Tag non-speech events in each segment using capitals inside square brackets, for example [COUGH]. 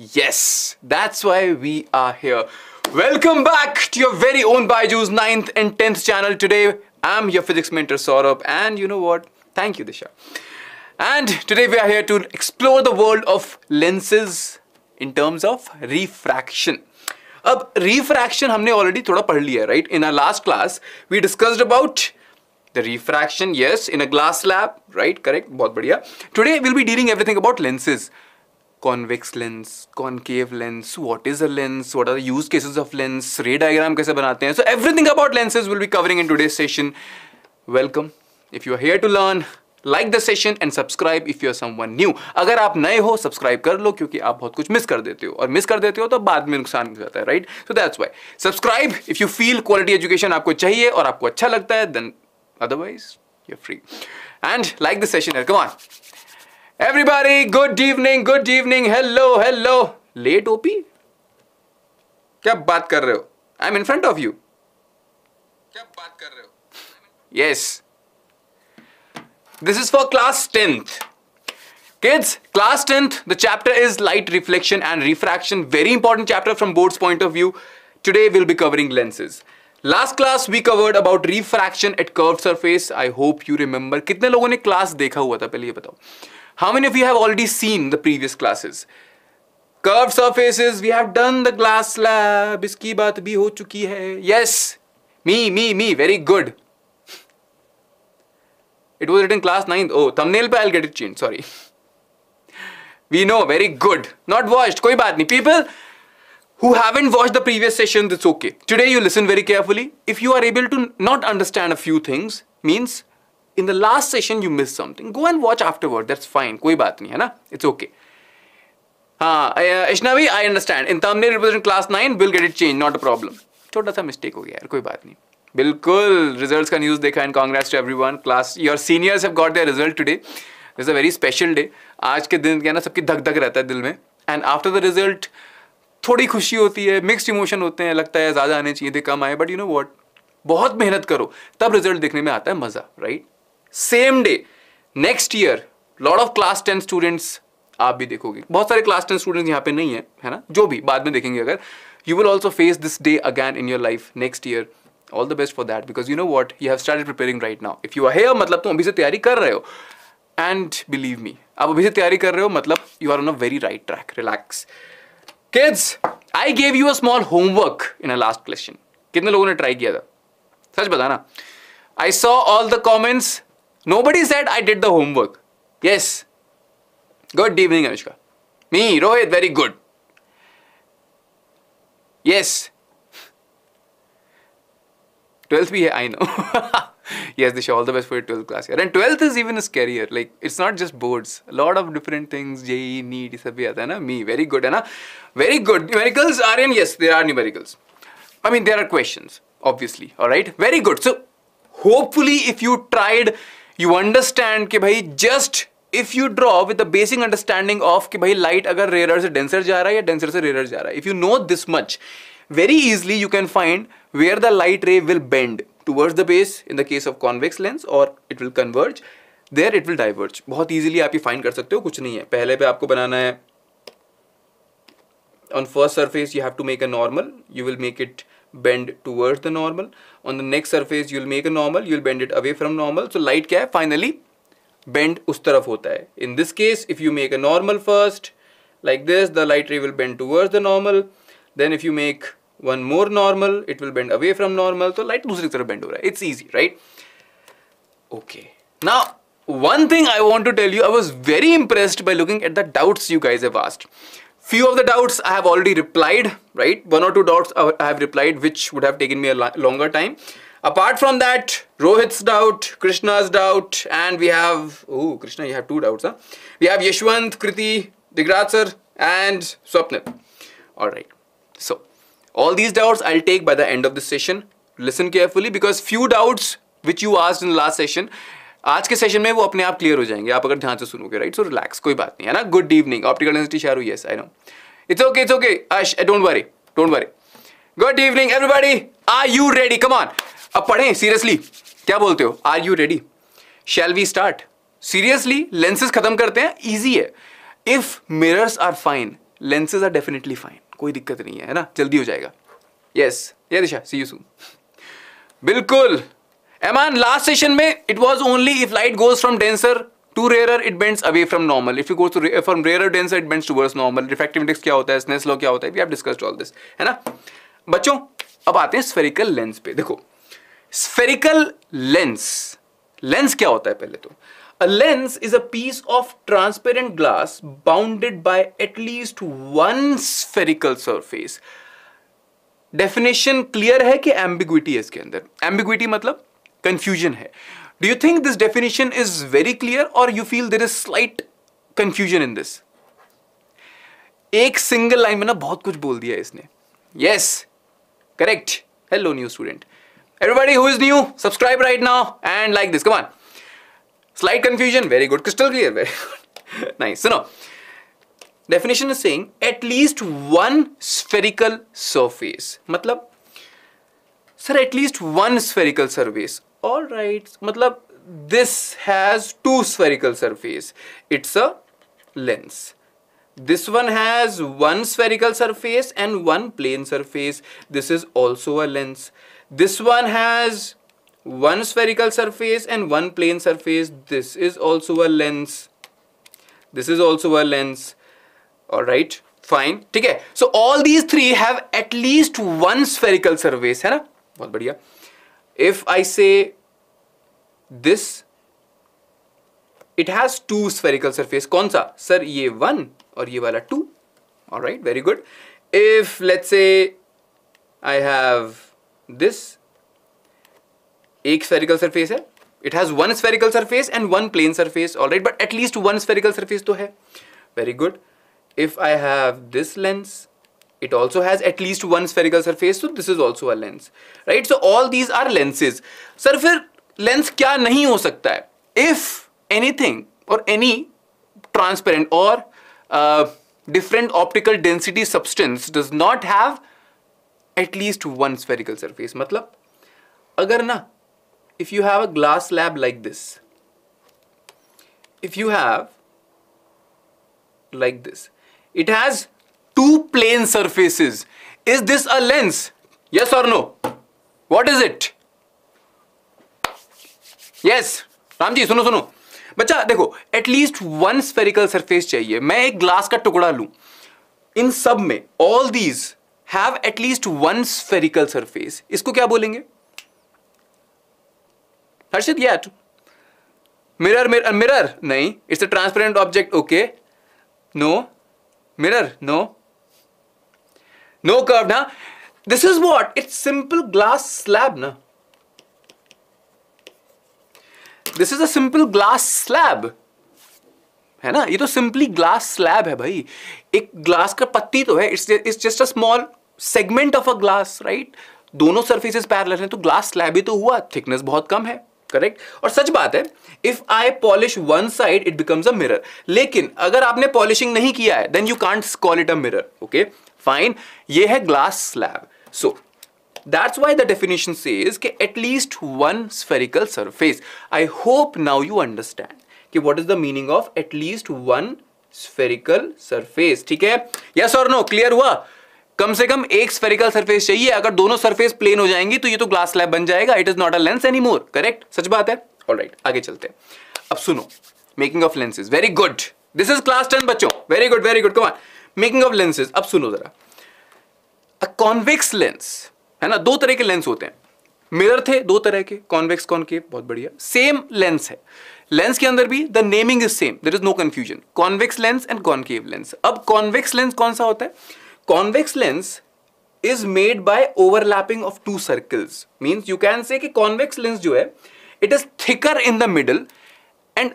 Yes, that's why we are here. Welcome back to your very own Baiju's 9th and 10th channel. Today, I'm your physics mentor Saurabh and you know what? Thank you Disha. And today we are here to explore the world of lenses in terms of refraction. Now, refraction हमने already a little bit, right? In our last class, we discussed about the refraction yes in a glass lab right correct Very बढ़िया today we'll be dealing everything about lenses convex lens concave lens what is a lens what are use cases of lens ray diagram कैसे बनाते हैं so everything about lenses will be covering in today session welcome if you are here to learn like the session and subscribe if you are someone new अगर आप नए हो subscribe कर लो क्योंकि आप बहुत कुछ मिस कर देते हो और मिस कर देते हो तो बाद में नुकसान हो जाता है right so that's why subscribe if you feel quality education आपको चाहिए और आपको अच्छा लगता है then otherwise you free and like the session come on Everybody, good evening, good evening. Hello, hello. Late OP? क्या बात कर रहे हो? I'm in front of you. क्या बात कर रहे हो? Yes. This is for class 10th. Kids, class 10th, the chapter is light reflection and refraction. Very important chapter from board's point of view. Today we'll be covering lenses. Last class we covered about refraction at curved surface. I hope you remember. कितने लोगों ने class देखा हुआ था पहले ये बताओ. How many of you have already seen the previous classes? Curved surfaces, we have done the glass slab. Iski baat bhi ho chuki hai. Yes, me, me, me, very good. It was written class 9th. Oh, thumbnail pe I'll get it changed, sorry. We know, very good. Not watched, koi baat nahi. People who haven't watched the previous session, it's okay. Today you listen very carefully. If you are able to not understand a few things, means in the last session you miss something go and watch afterward that's fine कोई बात नहीं है ना it's okay हाँ इश्नावी आई understand in तमने represent class nine will get it change not a problem छोटा सा mistake हो गया यार कोई बात नहीं बिल्कुल रिजल्ट्स का न्यूज़ देखा and congrats to everyone class your seniors have got their result today is a very special day आज के दिन क्या ना सबकी धक धक रहता है दिल में एंड आफ्टर द रिजल्ट थोड़ी खुशी होती है मिक्स्ड इमोशन होते हैं लगता है ज़्यादा आने चाहिए थे कम आए बट यू नो वॉट बहुत मेहनत करो तब रिजल्ट देखने में आता है मज़ा right right? Same day next year lot of class ten students आप भी देखोगे बहुत सारे क्लास टेन स्टूडेंट्स यहाँ पे नहीं है है ना जो भी बाद में देखेंगे अगर you will also face this day again in your life next year all the best for that because you know what you have start preparing right now if you are here मतलब तुम अभी से तैयारी कर रहे हो and believe me आप अभी से तैयारी कर रहे हो मतलब you are on a very right track relax kids I gave you a small homework in a last question कितने लोगों ने ट्राई किया था सच बताना I saw all the comments Nobody said I did the homework. Yes. Good evening, Anushka. Me, Rohit, very good. Yes. 12th BA, I know. [LAUGHS] yes, Disha, all the best for your 12th class year. And 12th is even scarier. Like, it's not just boards. A lot of different things. JE, NEET, sabhi aata na. Me, very good, hai uh, na. Very good. Numericals are in, yes, there are numericals. I mean, there are questions, obviously. All right. Very good. So, hopefully, if you tried you understand कि भाई just if you draw with basic understanding of कि भाई light अगर rarer से denser जा रहा है या डेंसर से रेरर जा रहा है if you know this much very easily you can find where the light ray will bend towards the base in the case of convex lens और it will converge there it will diverge बहुत easily आप ये find कर सकते हो कुछ नहीं है पहले पे आपको बनाना है on first surface you have to make a normal you will make it bend towards the normal. On the next surface, you'll make a normal, you'll bend it away from normal. So light क्या है finally bend Us taraf hota hai. In this case, if you make a normal first, like this, the light ray will bend towards the normal. Then if you make one more normal, it will bend away from normal. So light दूसरी taraf bend ho raha hai. It's easy, right? Okay. Now one thing I want to tell you, I was very impressed by looking at the doubts you guys have asked. Few of the doubts I have already replied, right? One or two doubts I have replied, which would have taken me a longer time. Apart from that, Rohit's doubt, Krishna's doubt, and we have, oh, Krishna, you have two doubts, huh? We have Yeshwant, Kriti, Digrat and Swapnil. Alright, so all these doubts I'll take by the end of the session. Listen carefully because few doubts which you asked in the last session आज के session में वो अपने आप clear हो जाएंगे आप अगर ध्यान से सुनोगे राइट सो रिलैक्स कोई बात नहीं है ना good evening optical density share yes I know it's okay it's okay अश don't worry don't worry good evening everybody are you ready come on अब पढ़ें सीरियसली क्या बोलते हो are you ready shall we start seriously lenses खत्म करते हैं easy है if mirrors are fine lenses are definitely fine कोई दिक्कत नहीं है ना जल्दी हो जाएगा यस ये दिशा सी यू सू बिल्कुल एमान लास्ट सेशन में it was only if light goes from denser to rarer it bends away from normal if you go to from rarer denser it bends towards normal refractive index क्या होता है Snell's law क्या होता है we have discussed all this है ना बच्चों अब आते हैं स्फेरिकल लेंस पे देखो स्फेरिकल लेंस लेंस क्या होता है पहले तो a lens is a piece of transparent glass bounded by at least one spherical definition clear है कि एम्बिग्विटी है इसके अंदर एम्बिग्विटी मतलब कंफ्यूजन है do you think this definition is very clear और you feel there is slight confusion in this एक single line में ना बहुत कुछ बोल दिया इसने yes correct hello new student everybody who is new subscribe right now and like this come on slight confusion very good crystal clear very good nice सुनो definition is saying at least one spherical surface मतलब sir at least one spherical surface all right matlab this has two spherical surface it's a lens this one has one spherical surface and one plane surface this is also a lens this one has one spherical surface and one plane surface this is also a lens this is also a lens all right fine ठीक है so all these three have at least one spherical surface है ना बहुत बढ़िया if I say this it has two spherical surface कौन सा sir one one और ये वाला two all right very good if let's say I have this एक spherical surface it has one spherical surface and one plane surface all right but at least one spherical surface to hai. very good if I have this lens it also has at least one spherical surface so this is also a lens right so all these are lenses sir फिर lens kya नहीं हो सकता if anything or any transparent or uh, different optical density substance does not have at least one spherical surface matlab अगर if you have a glass slab like this if you have like this it has two plane surfaces. Is this a lens? Yes or no? What is it? Yes. Ram जी सुनो सुनो बच्चा देखो at least one spherical surface चाहिए मैं एक glass का टुकड़ा लूं इन सब में all these have at least one spherical surface इसको क्या बोलेंगे हर्षित या मिरर मिरर मिरर नहीं it's a transparent object okay no mirror no No curved, huh? This is what? It's simple glass slab, na? This is a simple glass slab. है ना ये तो simply glass slab है भाई एक glass का पत्ती तो है it's it's just a small segment of a glass right दोनों सर्फेसिस पैरल हैं तो ग्लास स्लैब ही तो हुआ थिकनेस बहुत कम है करेक्ट और सच बात है if I polish one side it becomes a mirror लेकिन अगर आपने पॉलिशिंग नहीं किया है then you can't call it a mirror okay fine ये है glass slab so that's why the definition says at least one spherical surface I hope now you understand कि what is the meaning of at least one spherical surface ठीक है yes और no clear हुआ कम से कम एक spherical surface चाहिए अगर दोनों सरफेस प्लेन हो जाएंगी तो ये तो ग्लास स्लैब बन जाएगा it is not a lens any more correct सच बात है ऑल right, आगे चलते हैं अब सुनो making of lenses very good this is class ten बच्चों very good very good come on making of lenses अब सुनो जरा अ कॉन्वेक्स लेंस है ना दो तरह के लेंस होते हैं मिरर थे दो तरह के कॉन्वेक्स कौन के बहुत बढ़िया सेम लेंस है लेंस के अंदर भी the naming is same there is no confusion convex lens and concave lens अब कॉन्वेक्स लेंस कौन सा होता है convex lens is made by overlapping of two circles means you can say कि कॉन्वेक्स लेंस जो है it is thicker in the middle and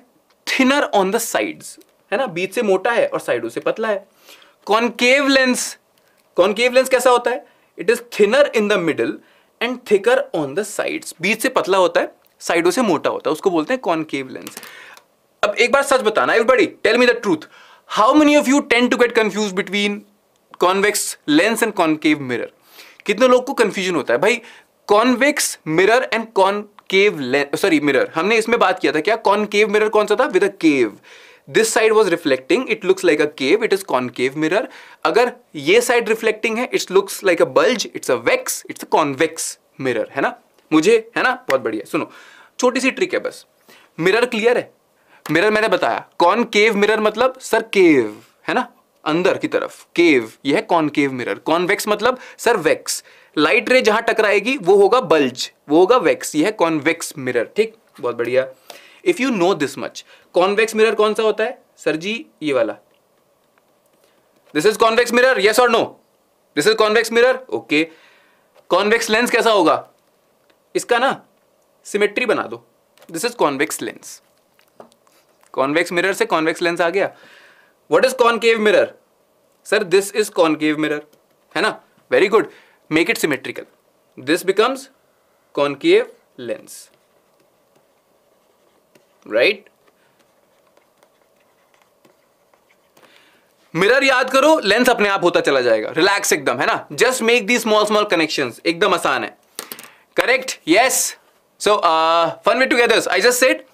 thinner on the sides है ना बीच से मोटा है और साइडों से पतला है कॉनकेव लेंस कॉनकेव लेंस कैसा होता है it is thinner in the middle and thicker on the sides बीच से पतला होता है साइडों से मोटा होता है उसको बोलते हैं कॉनकेव लेंस अब एक बार सच बताना everybody tell me the truth how many of you tend to get confuse between convex lens and concave mirror कितने लोग को कंफ्यूजन होता है भाई convex mirror and concave lens sorry mirror हमने इसमें बात किया था क्या कॉन्केव मिरर कौन सा था with a cave this side was reflecting it looks like a cave it is concave mirror अगर ये साइड रिफ्लेक्टिंग है it's looks like a bulge it's a vex it's a convex mirror है ना मुझे है ना बहुत बढ़िया सुनो छोटी सी ट्रिक है बस मिरर क्लियर है मिरर मैंने बताया कॉन केव मिरर मतलब सर केव है ना अंदर की तरफ केव यह है कॉनकेव मिरर कॉन्वेक्स मतलब सर वेक्स लाइट रे जहां टकराएगी वो होगा बल्ज वो होगा वेक्स यह है कॉन्वेक्स मिरर ठीक बहुत बढ़िया if you know this much convex mirror कौन सा होता है सर जी ये वाला this is convex mirror yes और no this is convex mirror okay convex lens कैसा होगा इसका ना सिमेट्री बना दो this is convex lens convex mirror से कॉन्वेक्स लेंस आ गया what is concave mirror sir this is concave mirror है ना very good make it symmetrical this becomes concave lens right mirror याद करो लेंस अपने आप होता चला जाएगा रिलैक्स एकदम है ना just make the small small connection एकदम आसान है correct yes so fun with together I just said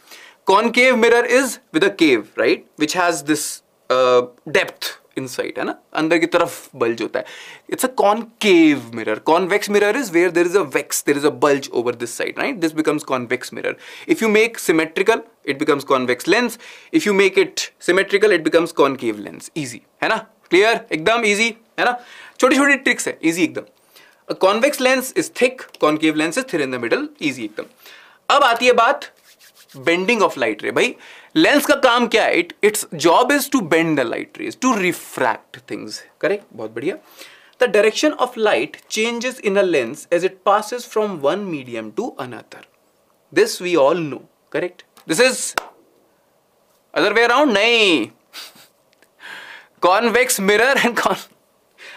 concave mirror is with cave right which has this depth inside है ना अंदर की तरफ बल्ज होता है it's a concave mirror convex mirror is where there is a vex there is a bulge over this side right this becomes convex mirror if you make symmetrical it becomes convex lens if you make it symmetrical it becomes concave lens easy है ना clear एकदम easy है ना छोटी छोटी tricks है easy एकदम convex lens is thick concave lens is thin in the middle easy एकदम अब आती है बात बेंडिंग ऑफ लाइट रे भाई लेंस का काम क्या है it it's job is to bend the light rays to refract things correct बहुत बढ़िया the direction of light changes in a lens as it passes from one medium to another this we all know correct this is other way around नहीं convex mirror and con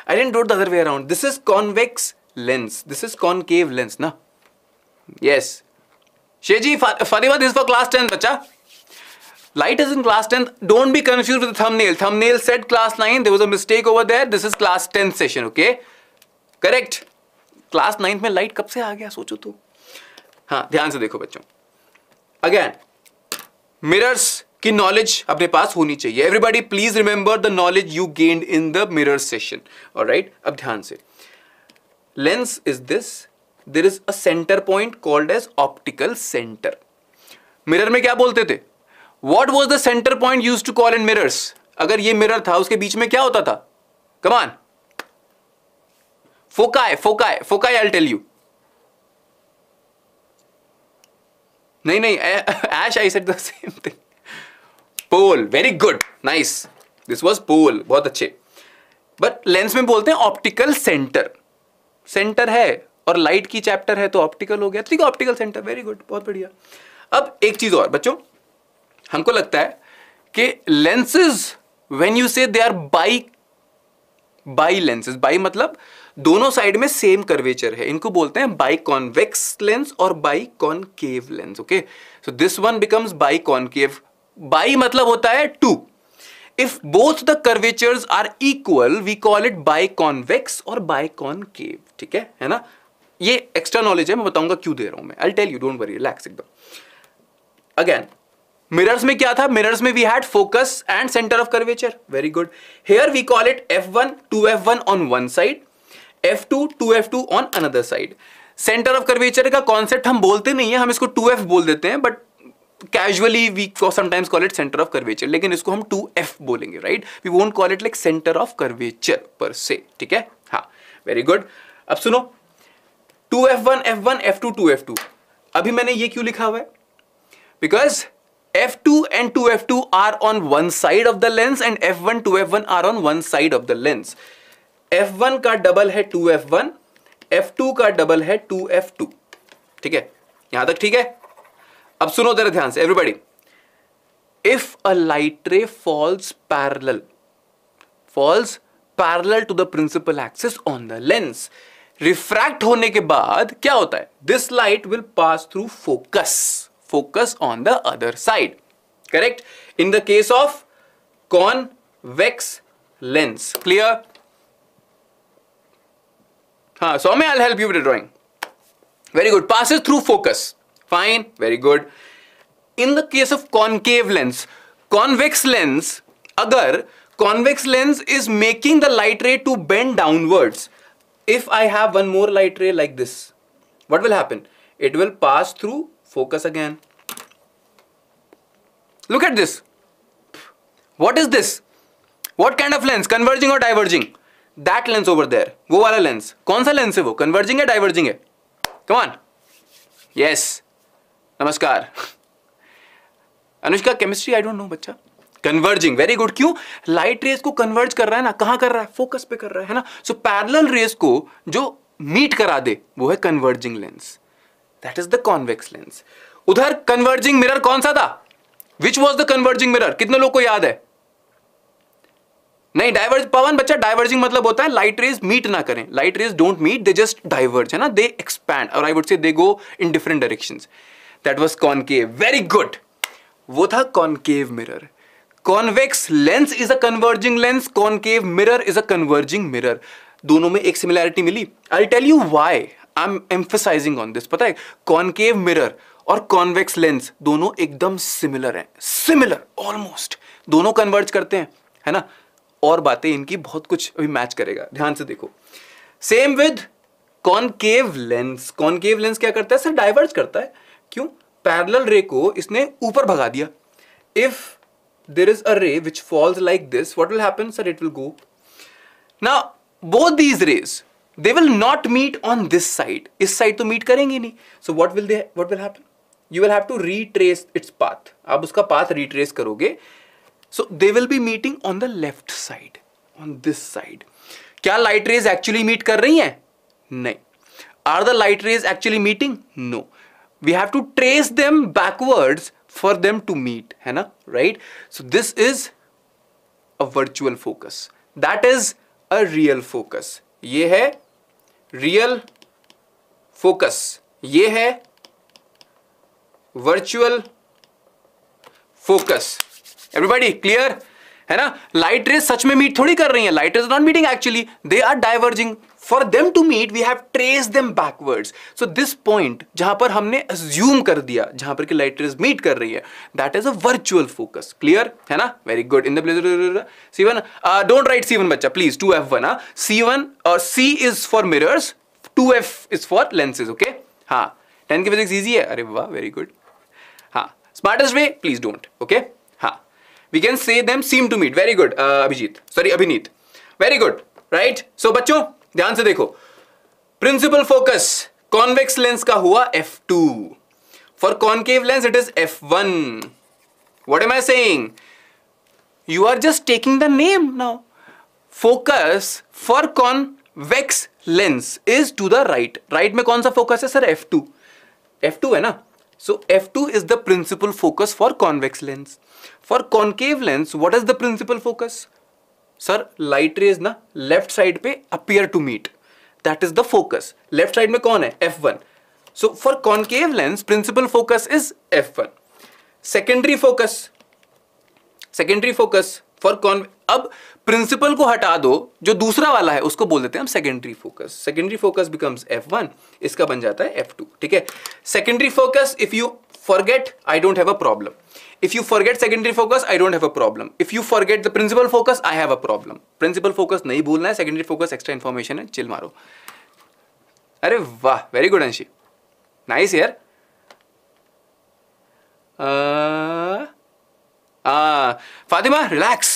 I didn't do it the other way around. This is convex lens. This is concave lens, na? Yes. Sheji, Fariba, this is for class 10, bacha. Light is in class 10. Don't be confused with the thumbnail. Thumbnail said class 9. There was a mistake over there. This is class 10 session, okay? Correct. Class 9 में light कब से आ गया सोचो तो हाँ ध्यान से देखो बच्चों अगेन Mirrors. कि नॉलेज अपने पास होनी चाहिए everybody please remember the knowledge you gained in the mirror session और राइट अब ध्यान से lens is this there is a centre point called as optical centre mirror में क्या बोलते थे what was the centre point used to call in mirrors अगर ये मिरर था उसके बीच में क्या होता था कमान फोकाय फोकाय फोकाय आई टेल यू नहीं नहीं ऐश I said the same thing pole very good nice this was pole बहुत अच्छे बट लेंस में बोलते हैं ऑप्टिकल सेंटर सेंटर है और लाइट की चैप्टर है तो ऑप्टिकल हो गया ठीक है ऑप्टिकल सेंटर वेरी गुड बहुत बढ़िया अब एक चीज और बच्चों हमको लगता है कि lenses when you say they are bi bi lenses bi मतलब दोनों साइड में सेम कर्वेचर है इनको बोलते हैं बाई कॉन्वेक्स लेंस और bi concave lens okay so this one becomes bi concave bi मतलब होता है two if both the curvatures are equal we call it bi convex और बाई कॉनकेव ठीक है है ना ये एक्स्ट्रा नॉलेज है मैं बताऊंगा क्यों दे रहा हूं मैं I tell you don't worry relax एकदम अगेन मिरर्स में क्या था मिरर्स में we had focus and centre of curvature very good here we call it F one two F one on one side F two two F two on another side centre of curvature का concept हम बोलते नहीं है हम इसको to F बोल देते हैं but casually we sometimes call it centre of curvature लेकिन इसको हम टू एफ बोलेंगे right we won't call it like centre of curvature पर से ठीक है हाँ वेरी गुड अब सुनो two F one F one F two two F two अभी मैंने ये क्यों लिखा हुआ है because F2 two and two F two are on one side of the lens and F one two F one are on one side of the lens F one का double है two F one F two का double है two F two ठीक है यहां तक ठीक है अब सुनो जरा ध्यान से everybody if a light ray falls parallel falls parallel to the principal axis on the lens refract होने के बाद क्या होता है this light will pass through focus focus on the other side correct in the case of convex lens clear हाँ may I help you with drawing very good passes through focus Fine, very good. In the case of concave lens, convex lens, agar convex lens is making the light ray to bend downwards, if I have one more light ray like this, what will happen? It will pass through focus again. Look at this. What is this? What kind of lens? Converging or diverging? That lens over there. वो वाला lens. कौन सा lens है वो? Converging है, diverging है? Come on. Yes. नमस्कार Anushka chemistry I don't know बच्चा कन्वर्जिंग वेरी गुड क्यों लाइट रेस को कन्वर्ज कर रहा है ना कहां कर रहा है फोकस पे कर रहा है ना सो पैरेलल रेस को जो मीट करा दे वो है converging lens that is the convex lens उधर कन्वर्जिंग मिरर कौन सा था which was the converging mirror कितने लोग को याद है नहीं डाइवर्ज पवन बच्चा डाइवर्जिंग मतलब होता है लाइट रेज मीट ना करें light rays don't meet they just diverge है ना दे एक्सपैंड और I would say they go in different directions that was concave very good वो था concave mirror convex lens is a converging lens concave mirror is a converging mirror दोनों में एक similarity मिली I tell you why I am emphasising on this पता है concave mirror और convex lens दोनों एकदम सिमिलर हैं सिमिलर ऑलमोस्ट दोनों कन्वर्ज करते हैं है ना और बातें इनकी बहुत कुछ अभी मैच करेगा ध्यान से देखो same with concave lens concave lens क्या करता है सर डाइवर्ज करता है क्यों पैरेलल रे को इसने ऊपर भगा दिया if there is a ray which falls like this what will happen sir it will go ना both these rays they will not meet on this side इस साइड तो मीट करेंगे नहीं so what will they what will happen you will have to retrace its path आप उसका path retrace करोगे so they will be meeting on the left side on this side क्या light rays actually meet कर रही हैं नहीं are the light rays actually meeting no we have to trace them backwards for them to meet है ना right so this is a virtual focus that is a real focus ये है real focus ये है virtual focus everybody clear है ना light rays सच में meet थोड़ी कर रही है light is not meeting actually they are diverging for them to meet we have trace them backwards so this point जहां पर हमने अज्यूम कर दिया जहां पर कि लाइट रेज मीट कर रही है that is a virtual focus clear है ना very good in the place C one don't write C one बच्चा please two F one C C one C is for mirrors two F is for lenses okay हाँ ten की physics easy है अरे वाह very good हाँ smartest way please don't okay हाँ we can say them seem to meet very good Abhijeet sorry Abhineet very good right so बच्चों ध्यान से देखो प्रिंसिपल फोकस कॉन्वेक्स लेंस का हुआ F two for concave lens it is F one what am I saying you are just taking the name now focus for convex lens is to the right right में कौन सा focus है sir F two F two है ना so F two is the principal focus for convex lens for concave lens what is the principal focus sir light rays ना left side पे appear to meet that is the focus left side में कौन है F one so for concave lens principal focus is F one secondary focus secondary focus for कॉन अब principal को हटा दो जो दूसरा वाला है उसको बोल देते हैं हम secondary focus secondary focus becomes F one इसका बन जाता है एफ टू ठीक है secondary focus if you forget I don't have a problem if you forget secondary focus i don't have a problem if you forget the principal focus i have a problem principal focus nahi bhulna hai secondary focus extra information hai chill maro अरे वाह very good Anshi nice यार fatima relax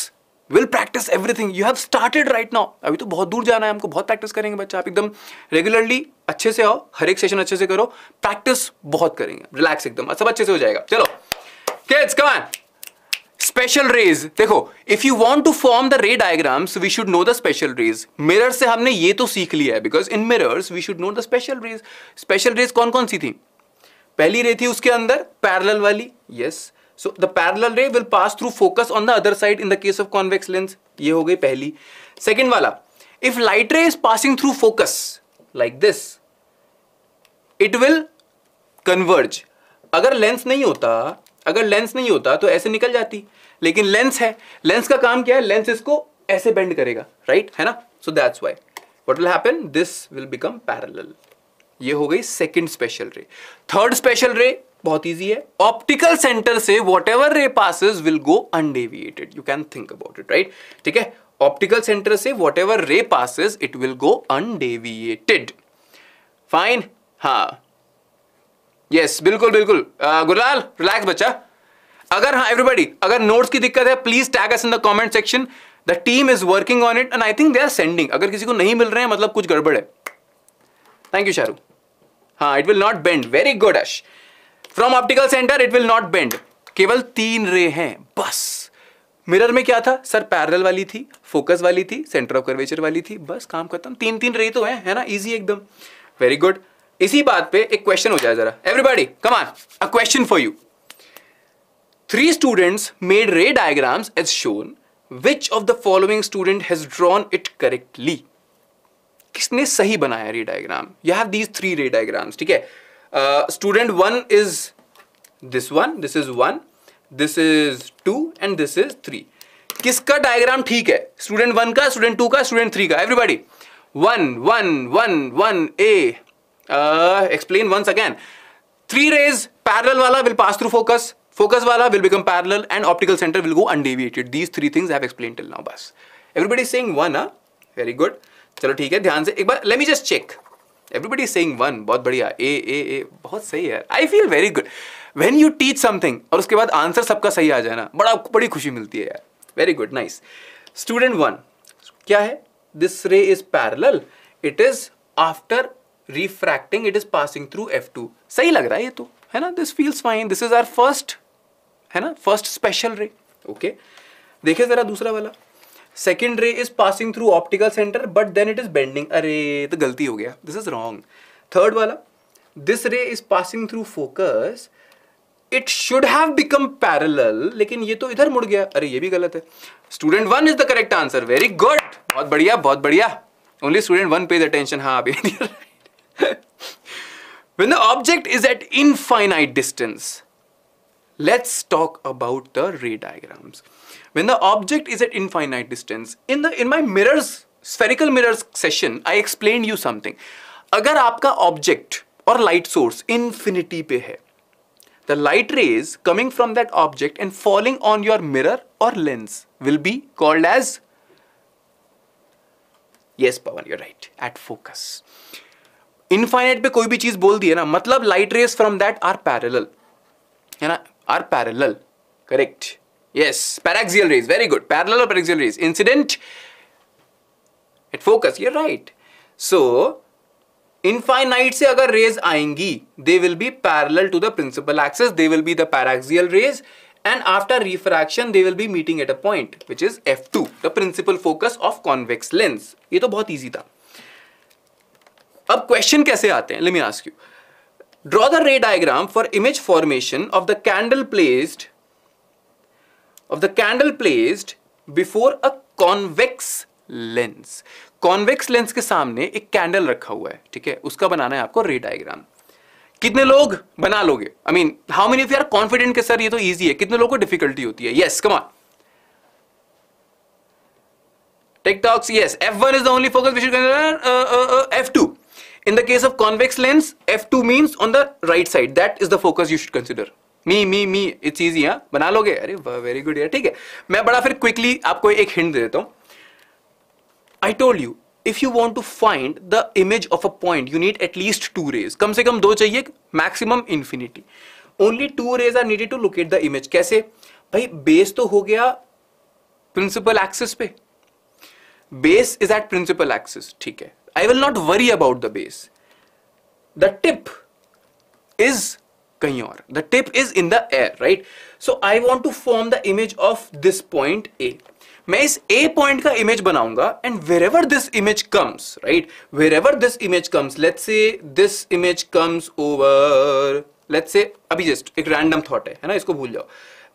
will practice everything you have started right now अभी तो बहुत दूर जाना है हमको बहुत प्रैक्टिस करेंगे बच्चा आप एकदम रेगुलरली अच्छे से आओ हर एक सेशन अच्छे से करो प्रैक्टिस बहुत करेंगे रिलैक्स एकदम सब अच्छे से हो जाएगा चलो Kids, come on. Special rays देखो if you want to form the ray diagrams we should know the special rays mirror से हमने ये तो सीख लिया है because in mirrors we should know the special rays special rays कौन कौन सी थी पहली रे थी उसके अंदर पैरेलल वाली yes so the parallel ray will pass through focus on the other side in the case of convex lens ये हो गई पहली सेकेंड वाला if light ray is passing through focus like this it will converge अगर lens नहीं होता अगर lens नहीं होता तो ऐसे निकल जाती लेकिन लेंस है लेंस का काम क्या है लेंस इसको ऐसे बेंड करेगा राइट है ना so that's why what will happen this will become parallel ये हो गई second special ray third special ray बहुत इजी है ऑप्टिकल सेंटर से whatever ray passes will go undeviated you can think about it right ठीक है optical centre से whatever ray passes it will go undeviated fine हाँ yes बिल्कुल बिल्कुल Gurlal relax बच्चा अगर हाँ एवरीबडी अगर नोट्स की दिक्कत है please tag us in the comment section the team is working on it and I think they are sending अगर किसी को नहीं मिल रहे हैं मतलब कुछ गड़बड़ है थैंक यू शाहरुख हाँ it will not bend very good Ash from optical centre it will not bend केवल तीन रे हैं बस मिरर में क्या था सर पैरल वाली थी फोकस वाली थी सेंटर ऑफ कर्वेचर वाली थी बस काम खत्म तीन तीन रे तो है है ना इजी एकदम वेरी गुड इसी बात पे एक क्वेश्चन हो जाए जरा everybody come on a question for you three students made ray diagrams as shown which of the following student has drawn it correctly किसने सही बनाया ray diagram you have these three ray diagrams ठीक है student one is this one this is one this is two and this is three किसका diagram ठीक है student one का student two का स्टूडेंट थ्री का everybody one one one one a explain once again three rays parallel वाला will pass through focus focus वाला will become parallel and optical centre will go undeviated these three things have explain till now बस everybody saying one uh very good चलो ठीक है ध्यान से एक बार let me just check everybody saying one बहुत बढ़िया ए ए ए बहुत सही है I feel very good when you teach something और उसके बाद आंसर सबका सही आ जाए ना बड़ा बड़ी खुशी मिलती है यार very good nice student one क्या है this ray is parallel it is after refracting it is passing through f2 सही लग रहा है ये तो है ना this feels fine this is our first है ना फर्स्ट स्पेशल रे ओके देखिए जरा दूसरा वाला second ray is passing through optical centre but then it is bending अरे तो गलती हो गया दिस इज रॉन्ग थर्ड वाला this ray is passing through focus it should have become parallel लेकिन ये तो इधर मुड़ गया अरे ये भी गलत है student one is the correct answer very good बहुत बढ़िया बहुत बढ़िया only student one pays attention हाँ अभी [LAUGHS] when the object is at infinite distance, let's talk about the ray diagrams. When the object is at infinite distance, in, the, in my mirrors, spherical mirrors session, I explained you something. अगर आपका object or light source infinity पे है, the light rays coming from that object and falling on your mirror or lens will be called as yes Pawan you're right at focus infinite पे कोई भी चीज बोल दी है ना मतलब light rays from that are parallel है ना are parallel correct yes paraxial rays very good parallel और paraxial rays incident it focus ये राइट सो इनफाइनाइट से अगर रेज आएंगी they will be parallel to the principal axis they will be the paraxial rays and after refraction they will be meeting at a point which is f2 the principal focus of convex lens ये तो बहुत easy था अब question कैसे आते हैं let me ask you draw the ray diagram for image formation of the candle placed of the candle placed before a convex lens convex lens के सामने एक कैंडल रखा हुआ है ठीक है उसका बनाना है आपको रे डायग्राम कितने लोग बना लोगे I mean how many of you are confident के सर ये तो इजी है कितने लोगों को डिफिकल्टी होती है yes come on TikToks yes F one is the only focus F two In the case of convex lens, f2 means on the right side. That is the focus you should consider. Me me me it's easy हाँ बना लोगे अरे very good यार ठीक है मैं बड़ा फिर क्विकली आपको एक हिंट दे देता हूं I told you if you want to find the image of a point you need at least two rays कम से कम दो चाहिए maximum infinity only two rays are needed to locate the image कैसे भाई बेस तो हो गया प्रिंसिपल एक्सिस पे base is at principal axis ठीक है I will not worry about the base. The tip is kahin aur. The tip is in the air, right? So I want to form the image of this point A. मैं इस A point का image बनाऊंगा and wherever this image comes right wherever this image comes let's say this image comes over let's say अभी just एक random thought है है ना इसको भूल जाओ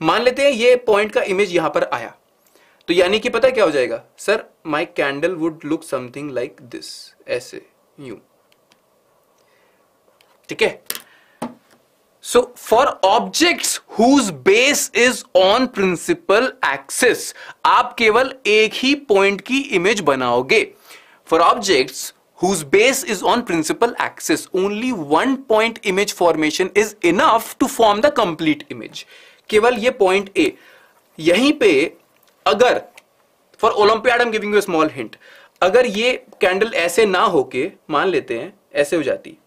मान लेते हैं ये पॉइंट का इमेज यहां पर आया तो यानी कि पता क्या हो जाएगा sir my candle would look something like this ऐसे यू ठीक है so for objects whose base is on principal axis आप केवल एक ही पॉइंट की इमेज बनाओगे for objects whose base is on principal axis only one point image formation is enough to form the complete image केवल ये point A यहीं पे अगर for olympiad I am giving you small hint अगर ये candle ऐसे ना होके मान लेते हैं ऐसे हो जाती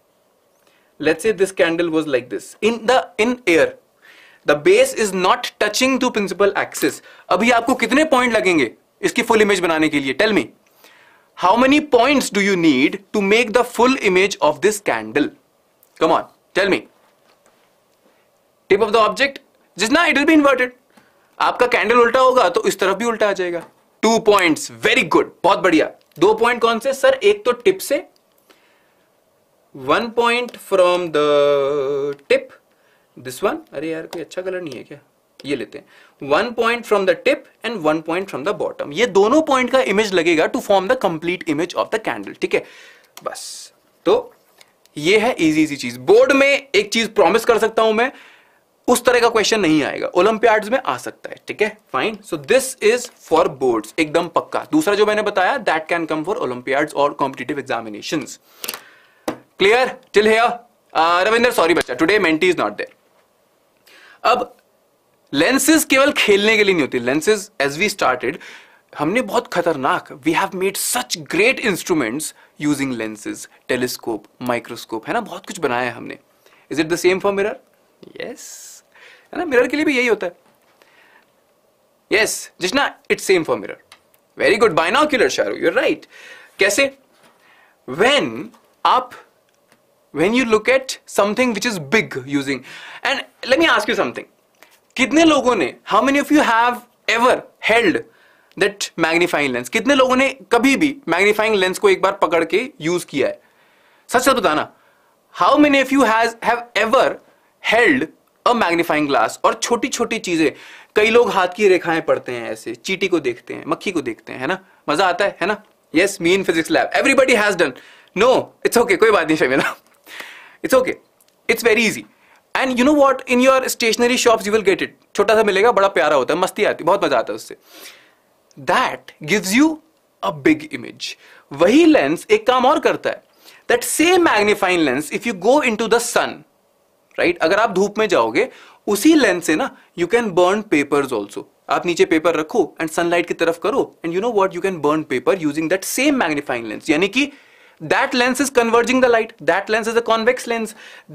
let's say this candle was like this in the in air the base is not touching to principal axis अभी आपको कितने पॉइंट लगेंगे इसकी फुल इमेज बनाने के लिए tell me how many points do you need to make the full image of this candle come on tell me tip of the object जिस ना इट विल बी इन्वर्टेड आपका candle उल्टा होगा तो इस तरफ भी उल्टा आ जाएगा टू पॉइंट वेरी गुड बहुत बढ़िया दो पॉइंट कौन से सर एक तो टिप से one point from the tip this one अरे यार कोई अच्छा कलर नहीं है क्या ये लेते हैं one point from the tip and one point from the bottom ये दोनों पॉइंट का इमेज लगेगा to form the complete image of the candle ठीक है बस तो ये है इजी इजी चीज बोर्ड में एक चीज प्रॉमिस कर सकता हूं मैं उस तरह का क्वेश्चन नहीं आएगा ओलंपियाड्स में आ सकता है ठीक है fine so this is for boards एकदम पक्का दूसरा जो मैंने बताया that can come for olympiads और competitive examination clear till here Ravinder sorry बच्चा today Menti is not there अब लेंसेज केवल खेलने के लिए नहीं होती लेंसेज एज वी स्टार्टेड हमने बहुत खतरनाक we have made such great instruments using lenses telescope microscope है ना बहुत कुछ बनाया है हमने is it the same for mirror yes है ना मिरर के लिए भी यही होता है यस जिसना it same for mirror very good binocular Shahrukh you are right कैसे वेन आप when you look at something which is big using and let me ask you something कितने लोगों ने how many of you have ever held that magnifying lens कितने लोगों ने कभी भी मैग्नीफाइंग लेंस को एक बार पकड़ के यूज किया है सच सच बताना how many of you has have ever held a magnifying glass और छोटी छोटी चीजें कई लोग हाथ की रेखाएं पढ़ते हैं ऐसे चीटी को देखते हैं मक्खी को देखते हैं है ना मजा आता है है ना yes mean physics lab everybody has done no it's okay कोई बात नहीं Shamina it's okay it's very easy and you know what in your stationery shop you will get it छोटा सा मिलेगा बड़ा प्यारा होता है मस्ती आती है बहुत मजा आता है उससे that gives you a big image वही लेंस एक काम और करता है that same magnifying lens if you go in to the sun right right? अगर आप धूप में जाओगे उसी लेंस से ना you can burn papers also आप नीचे पेपर रखो एंड सनलाइट की तरफ करो and you know what you can burn paper using that same magnifying lens यानी कि that lens is converging the light that lens is a convex lens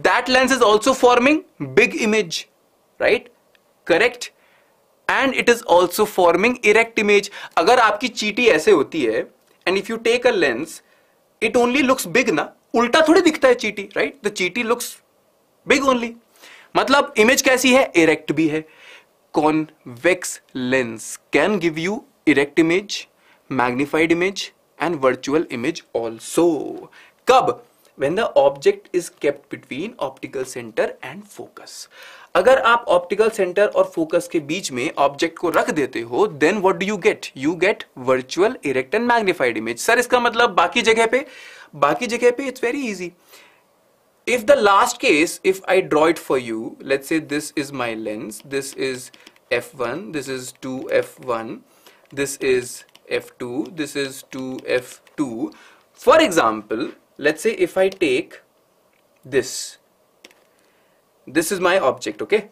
that lens is also forming big image right correct and it is also forming erect image अगर आपकी चीटी ऐसे होती है and if you take a lens it only looks big ना उल्टा थोड़ी दिखता है चीटी right the चीटी looks बिग ओनली मतलब इमेज कैसी है इरेक्ट भी है convex lens can give you erect image magnified image and virtual image also कब when the object is kept between optical centre and focus अगर आप ऑप्टिकल सेंटर और फोकस के बीच में ऑब्जेक्ट को रख देते हो then what do you get you get virtual erect and magnified image sir इसका मतलब बाकी जगह पे बाकी जगह पे it's very easy if the last case if I draw it for you let's say this is my lens this is f1 this is 2f1 this is f2 this is 2f2 for example let's say if I take this this is my object okay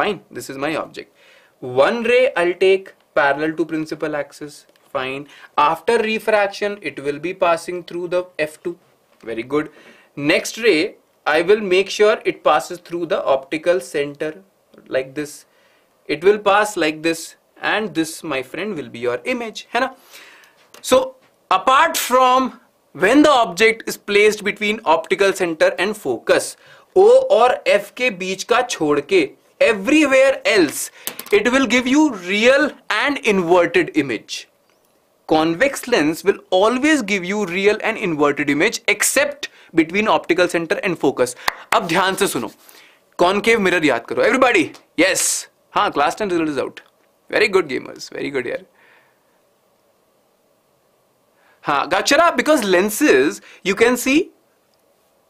fine this is my object one ray I'll take parallel to principal axis fine after refraction it will be passing through the f2 very good next ray I will make sure it passes through the optical center like this it will pass like this and this my friend will be your image hai na? so apart from when the object is placed between optical center and focus O F) F के बीच का छोड़ के everywhere else it will give you real and inverted image convex lens will always give you real and inverted image except between optical centre and focus अब ध्यान से सुनो concave mirror याद करो एवरीबॉडी यस हाँ class ten result is out very good gamers very good यार हाँ गाचरा because lenses you can see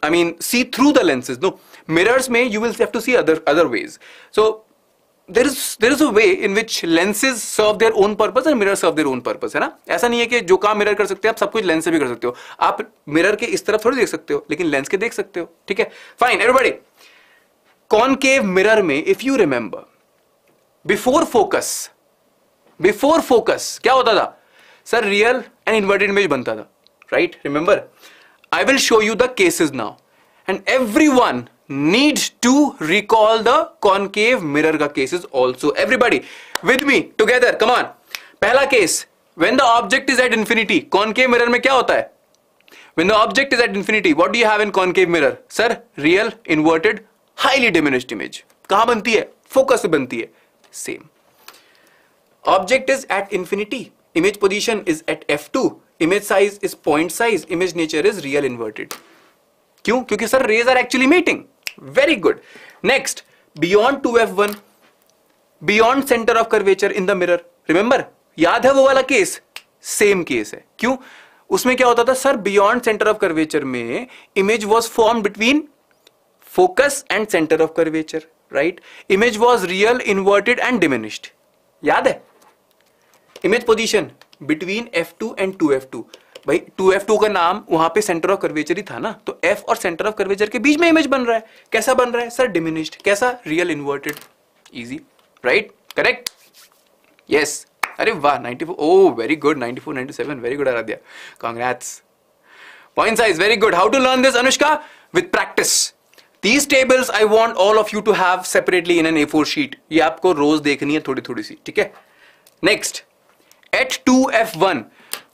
I mean see through the lenses no mirrors में you will have to see other other ways so there is there is a way in which lenses serve their own purpose and mirror serve their own purpose है ना ऐसा नहीं है कि जो काम mirror कर सकते हो आप सब कुछ लेंस से भी कर सकते हो आप मिरर के इस तरफ थोड़ी देख सकते हो लेकिन लेंस के देख सकते हो ठीक है फाइन एवरीबॉडी कॉनकेव मिरर में if you remember before focus before focus क्या होता था sir real and inverted image बनता था right remember I will show you the cases now and everyone need to recall the concave mirror ka cases also everybody with me together come on pehla case when the object is at infinity concave mirror mein kya hota hai when the object is at infinity what do you have in concave mirror sir real inverted highly diminished image kahan banti hai focus se banti hai same object is at infinity image position is at f2 image size is point size image nature is real inverted क्यों क्योंकि sir rays are actually meeting very good next beyond two F one beyond centre of curvature in the mirror remember याद है वो वाला case same case है क्यों उसमें क्या होता था sir beyond centre of curvature में image was form between focus and centre of curvature right image was real inverted and diminished याद है image position between F two and two F two भाई टू का नाम वहां पे centre of curvature ही था ना तो f और सेंटर ऑफ कर्वेचर के बीच में इमेज बन रहा है कैसा बन रहा है सर डिमिनिश्ड कैसा real inverted easy right correct yes अरे वाह ninety four O very good 94 seven very good Aaradhya congrats point size very good how to learn this Anushka with practice These tables I want all of you to have separately in an A4 sheet. ये आपको रोज देखनी है थोड़ी थोड़ी सी ठीक है Next, at 2F1,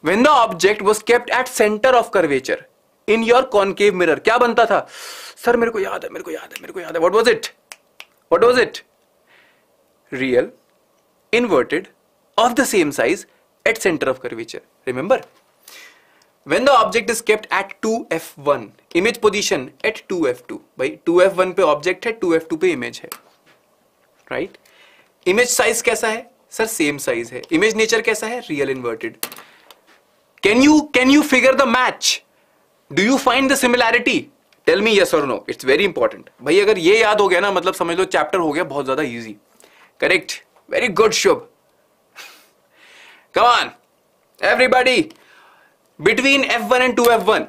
when the object was kept at center of curvature in your concave mirror क्या बनता था सर मेरे को याद है मेरे को याद है मेरे को याद है what was it what was it real inverted of the same size at center of curvature remember when the object is kept at 2f1 image position at 2f2 भाई 2f1 पे object है 2f2 पे image है right image size कैसा है sir same size है image nature कैसा है real inverted Can you, can you figure the match? Do you find the similarity? tell me yes or no it's very important bhai agar ye yaad ho gaya na matlab samajh lo chapter ho gaya bahut zyada easy correct very good shubh come on everybody between f1 and 2f1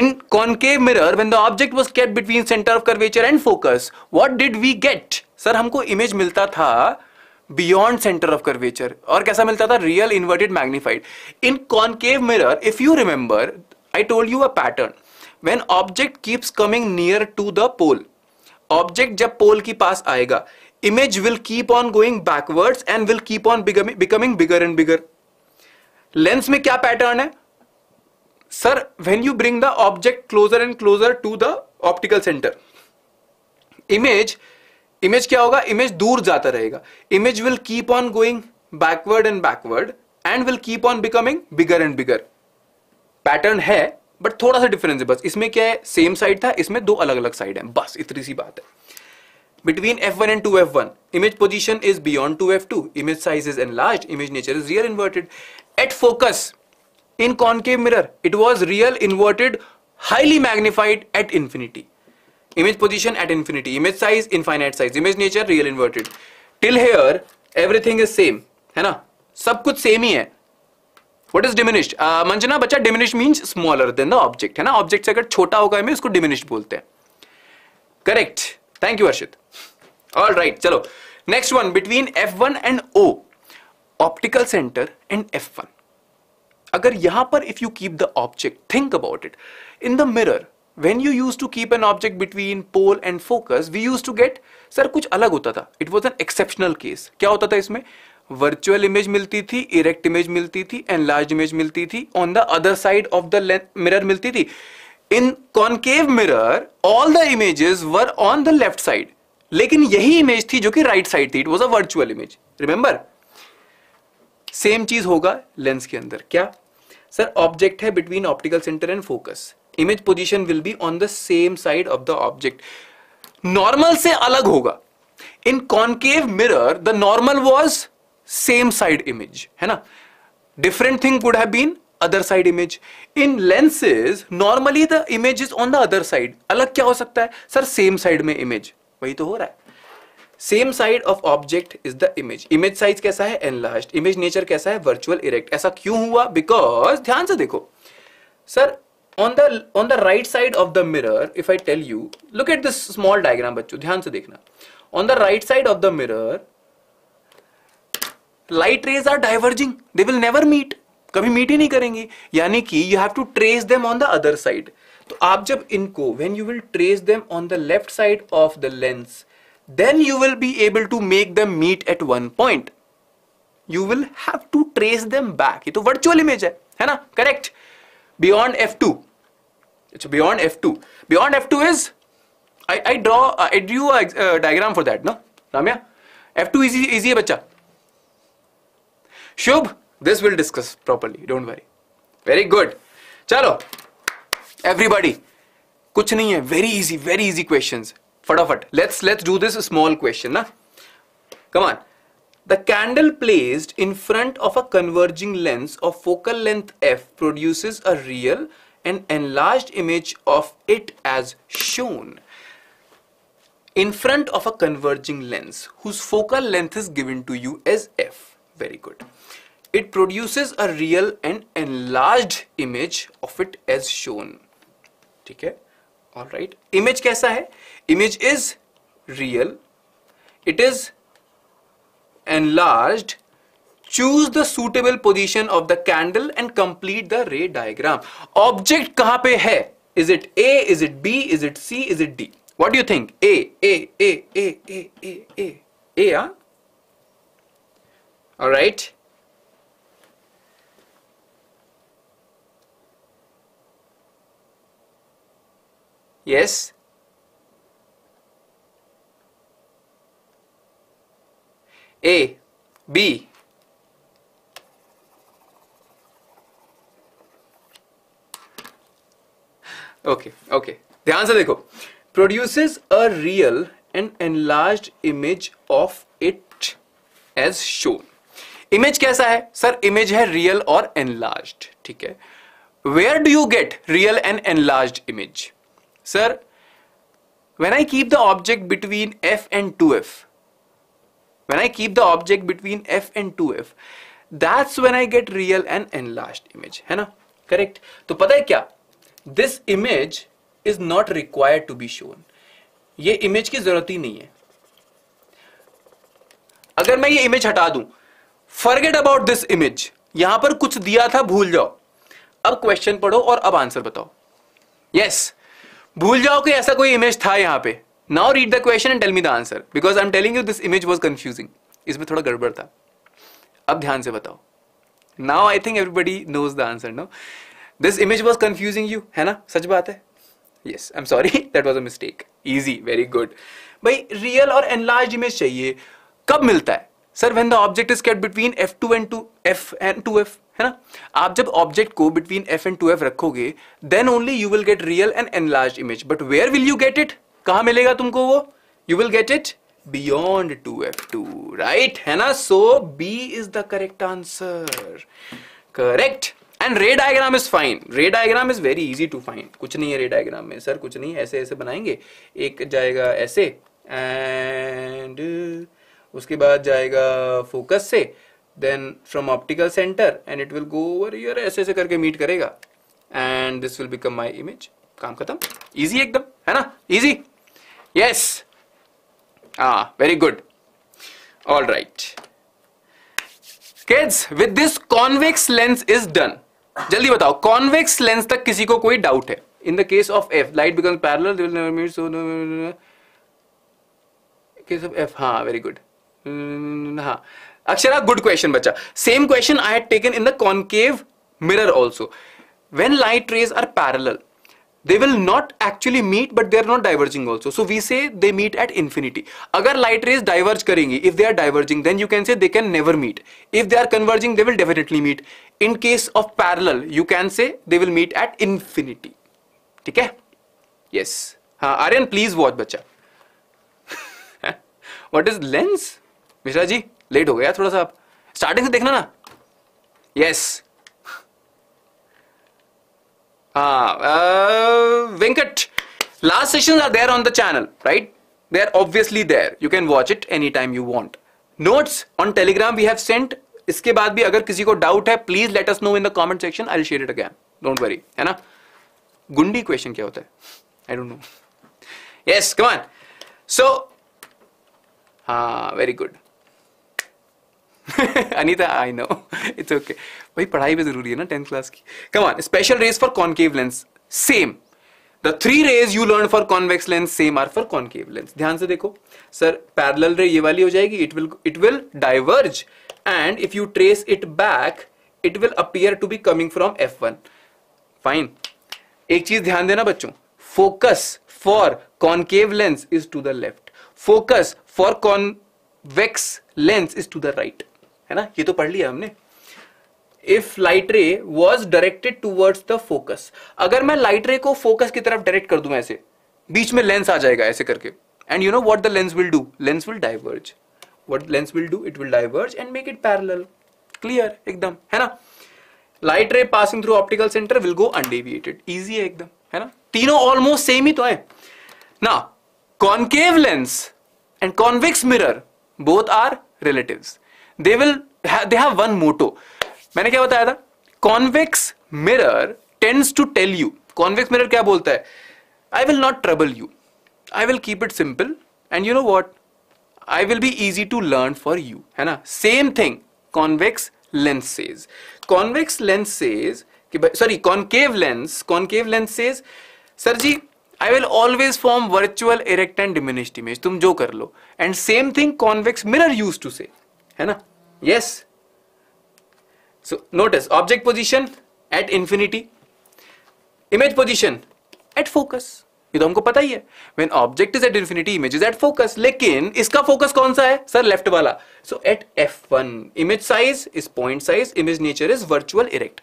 In concave mirror, when the object was kept between center of curvature and focus, what did we get? sir humko image milta tha beyond centre of curvature और कैसा मिलता था real inverted magnified in concave mirror if you remember I told you a pattern when object keeps coming near to the pole object जब pole के पास आएगा image will keep on going backwards and will keep on becoming bigger and bigger lens में क्या pattern है sir when you bring the object closer and closer to the optical centre image image क्या होगा image दूर जाता रहेगा image will keep on going backward and backward and will keep on becoming bigger and bigger pattern है but थोड़ा सा difference है बस इसमें क्या है सेम साइड था इसमें दो अलग अलग साइड है बस इतनी सी बात है between F one and two F one image position is beyond two F two image size is and large image nature is real inverted at focus in concave mirror it was real inverted highly magnified at infinity image position at infinity image size infinite size image nature real inverted till here everything is same है ना सब कुछ same ही है what is diminished Manjana बच्चा diminish means smaller than the object है ना object से अगर छोटा होगा हमें उसको डिमिनिश बोलते हैं correct thank you Arshit all right चलो next one between F one and O optical centre and F one अगर यहां पर if you keep the object think about it in the mirror when you used to keep an object between pole and focus, we used to get sir कुछ अलग होता था it was an exceptional case क्या होता था इसमें virtual image मिलती थी इरेक्ट इमेज मिलती थी एंड लार्ज इमेज मिलती थी on the other side of the mirror मिलती थी in concave mirror, all the images were on the left side लेकिन यही इमेज थी जो कि राइट साइड थी it was a virtual image remember same चीज होगा लेंस के अंदर क्या सर ऑब्जेक्ट है between optical centre and focus image position will be on the same side of the object normal से अलग होगा इन concave mirror the normal was same side image है ना different thing would have other side image in lenses normally the image is on the other side अलग क्या हो सकता है सर सेम साइड में इमेज वही तो हो रहा है same side of object is the image image size कैसा है एन लास्ट इमेज नेचर कैसा है वर्चुअल इरेक्ट ऐसा क्यों हुआ बिकॉज ध्यान से देखो sir on the on the right side of the mirror if i tell you look at this small diagram bachcho dhyan se dekhna on the right side of the mirror light rays are diverging they will never meet कभी meet ही नहीं करेंगी यानी कि you have to trace them on the other side तो आप जब इनको when you will trace them on the left side of the lens then you will be able to make them meet at one point you will have to trace them back ये तो virtual image है है ना correct beyond F2. It's beyond F2. Beyond F2 is, I, I draw, uh, I drew a uh, diagram for that, no? Ramya? F2 is easy, easy bacha. Shubh, this we'll discuss properly, don't worry. Very good. Chalo, everybody. Kuch कुछ नहीं है very easy very easy questions Let's, let's do this small question, na? Come on. The candle placed in front of a converging lens of focal length f produces a real and enlarged image of it as shown in front of a converging lens whose focal length is given to you as f. Very good. It produces a real and enlarged image of it as shown. Okay, all right. Image? Right image कैसा है image is real enlarged, choose the suitable position of the candle and complete the ray diagram. Object kahan pe hai? Is it A? Is it B? Is it C? Is it D? What do you think? A, A, A, A, A, A, A, A, huh? All right. Yes. A, B. Okay okay ध्यान से देखो produces a real and enlarge image of it as shown image कैसा है sir image है real और enlarge ठीक है where do you get real and enlarge image sir when I keep the object between F and two F when I keep the object between f and 2f that's when I get real and enlarged image है ना correct तो पता है क्या this image is not required to be shown ये image की जरूरत ही नहीं है अगर मैं ये image हटा दूं forget about this image यहां पर कुछ दिया था भूल जाओ अब question पढ़ो और अब answer बताओ yes, भूल जाओ कि ऐसा कोई इमेज था यहां पे now read the question and tell me the answer because I am telling you this image was confusing इसमें थोड़ा गड़बड़ था अब ध्यान से बताओ now I think everybody knows the answer no this image was confusing you है ना सच बात है yes I am sorry that was a mistake easy very good भाई रियल और एनलार्ज इमेज चाहिए कब मिलता है sir when the object is kept between F two and two F and two F है ना आप जब ऑब्जेक्ट को between F and two F रखोगे then only you will get real and enlarge image but where will you get it कहा मिलेगा तुमको वो you will get it beyond two F two right है ना so B is the correct answer correct and ray diagram is fine ray diagram is very easy to fine कुछ नहीं है रे डायग्राम में सर कुछ नहीं ऐसे ऐसे बनाएंगे एक जाएगा ऐसे एंड उसके बाद जाएगा फोकस से then from optical centre and it will go over here ऐसे ऐसे करके मीट करेगा and this will become my image काम खत्म इजी एकदम है ना easy yes ah very good all right kids with this convex lens is done जल्दी बताओ कॉन्वेक्स लेंस तक किसी को कोई डाउट है in the case of F light becomes parallel case of F हाँ वेरी गुड हाँ अक्षरा गुड क्वेश्चन बच्चा same question I had taken in the concave mirror also when light rays are parallel they will not actually meet but they are not diverging also so we say they meet at infinity agar light rays diverge karenge if they are diverging then you can say they can never meet if they are converging they will definitely meet in case of parallel you can say they will meet at infinity ठीक है yes हाँ Aryan please watch बच्चा what is lens Mishra ji late हो गया थोड़ा सा आप starting से देखना ना yes yes. Ah, uh, Venkat, last sessions are there on the channel, right? They're obviously there. You can watch it anytime you want. Notes on Telegram we have sent. इसके बाद भी अगर किसी को डाउट है let us know in the comment section. I'll share it again. Don't worry, है ना गुंडी question क्या होता है? I don't know. Yes, come on. So, ah, very good. [LAUGHS] Anita, I know. [LAUGHS] It's okay. भाई पढ़ाई भी जरूरी है ना टेंथ क्लास की common special rays for concave lens same the three rays you learn for convex lens same are for concave lens ध्यान से देखो सर पैरल रे ये वाली हो जाएगी it will it will diverge and if you trace it back it will appear to be coming from F one fine एक चीज ध्यान देना बच्चों focus for concave lens is to the left focus for convex lens is to the right है ना ये तो पढ़ लिया हमने if light ray was directed towards the focus अगर मैं लाइट रे को फोकस की तरफ डायरेक्ट कर दूं ऐसे बीच में लेंस आ जाएगा ऐसे करके and you know what the lens will do lens will diverge what lens will do it will diverge and make it parallel clear एकदम है ना light ray passing through optical centre will go undeviated easy है एकदम है ना तीनों almost same ही तो है ना concave lens and convex mirror both are relatives they will they have one motto मैंने क्या बताया था convex mirror tends to tell you convex mirror क्या बोलता है I will not trouble you I will keep it simple and you know what I will be easy to learn for you है ना same thing convex lenses convex lenses sorry concave lens concave lenses sir ji I will always form virtual erect and diminished image तुम जो कर लो and same thing convex mirror use to say है ना yes yes, So notice object position at infinity, image position at focus. ये तो हमको पता ही है when object is at infinity image is at focus लेकिन इसका focus कौन सा है सर left वाला so at f1 image size is point size image nature is virtual erect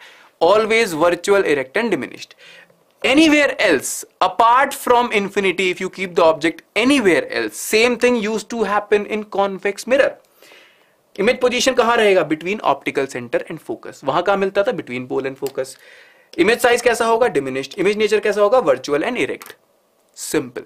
always virtual erect and diminished anywhere else apart from infinity if you keep the object anywhere else same thing used to happen in convex mirror image position कहां रहेगा between optical centre and focus वहां कहा मिलता था between pole and focus image size कैसा होगा diminished image nature कैसा होगा virtual and erect simple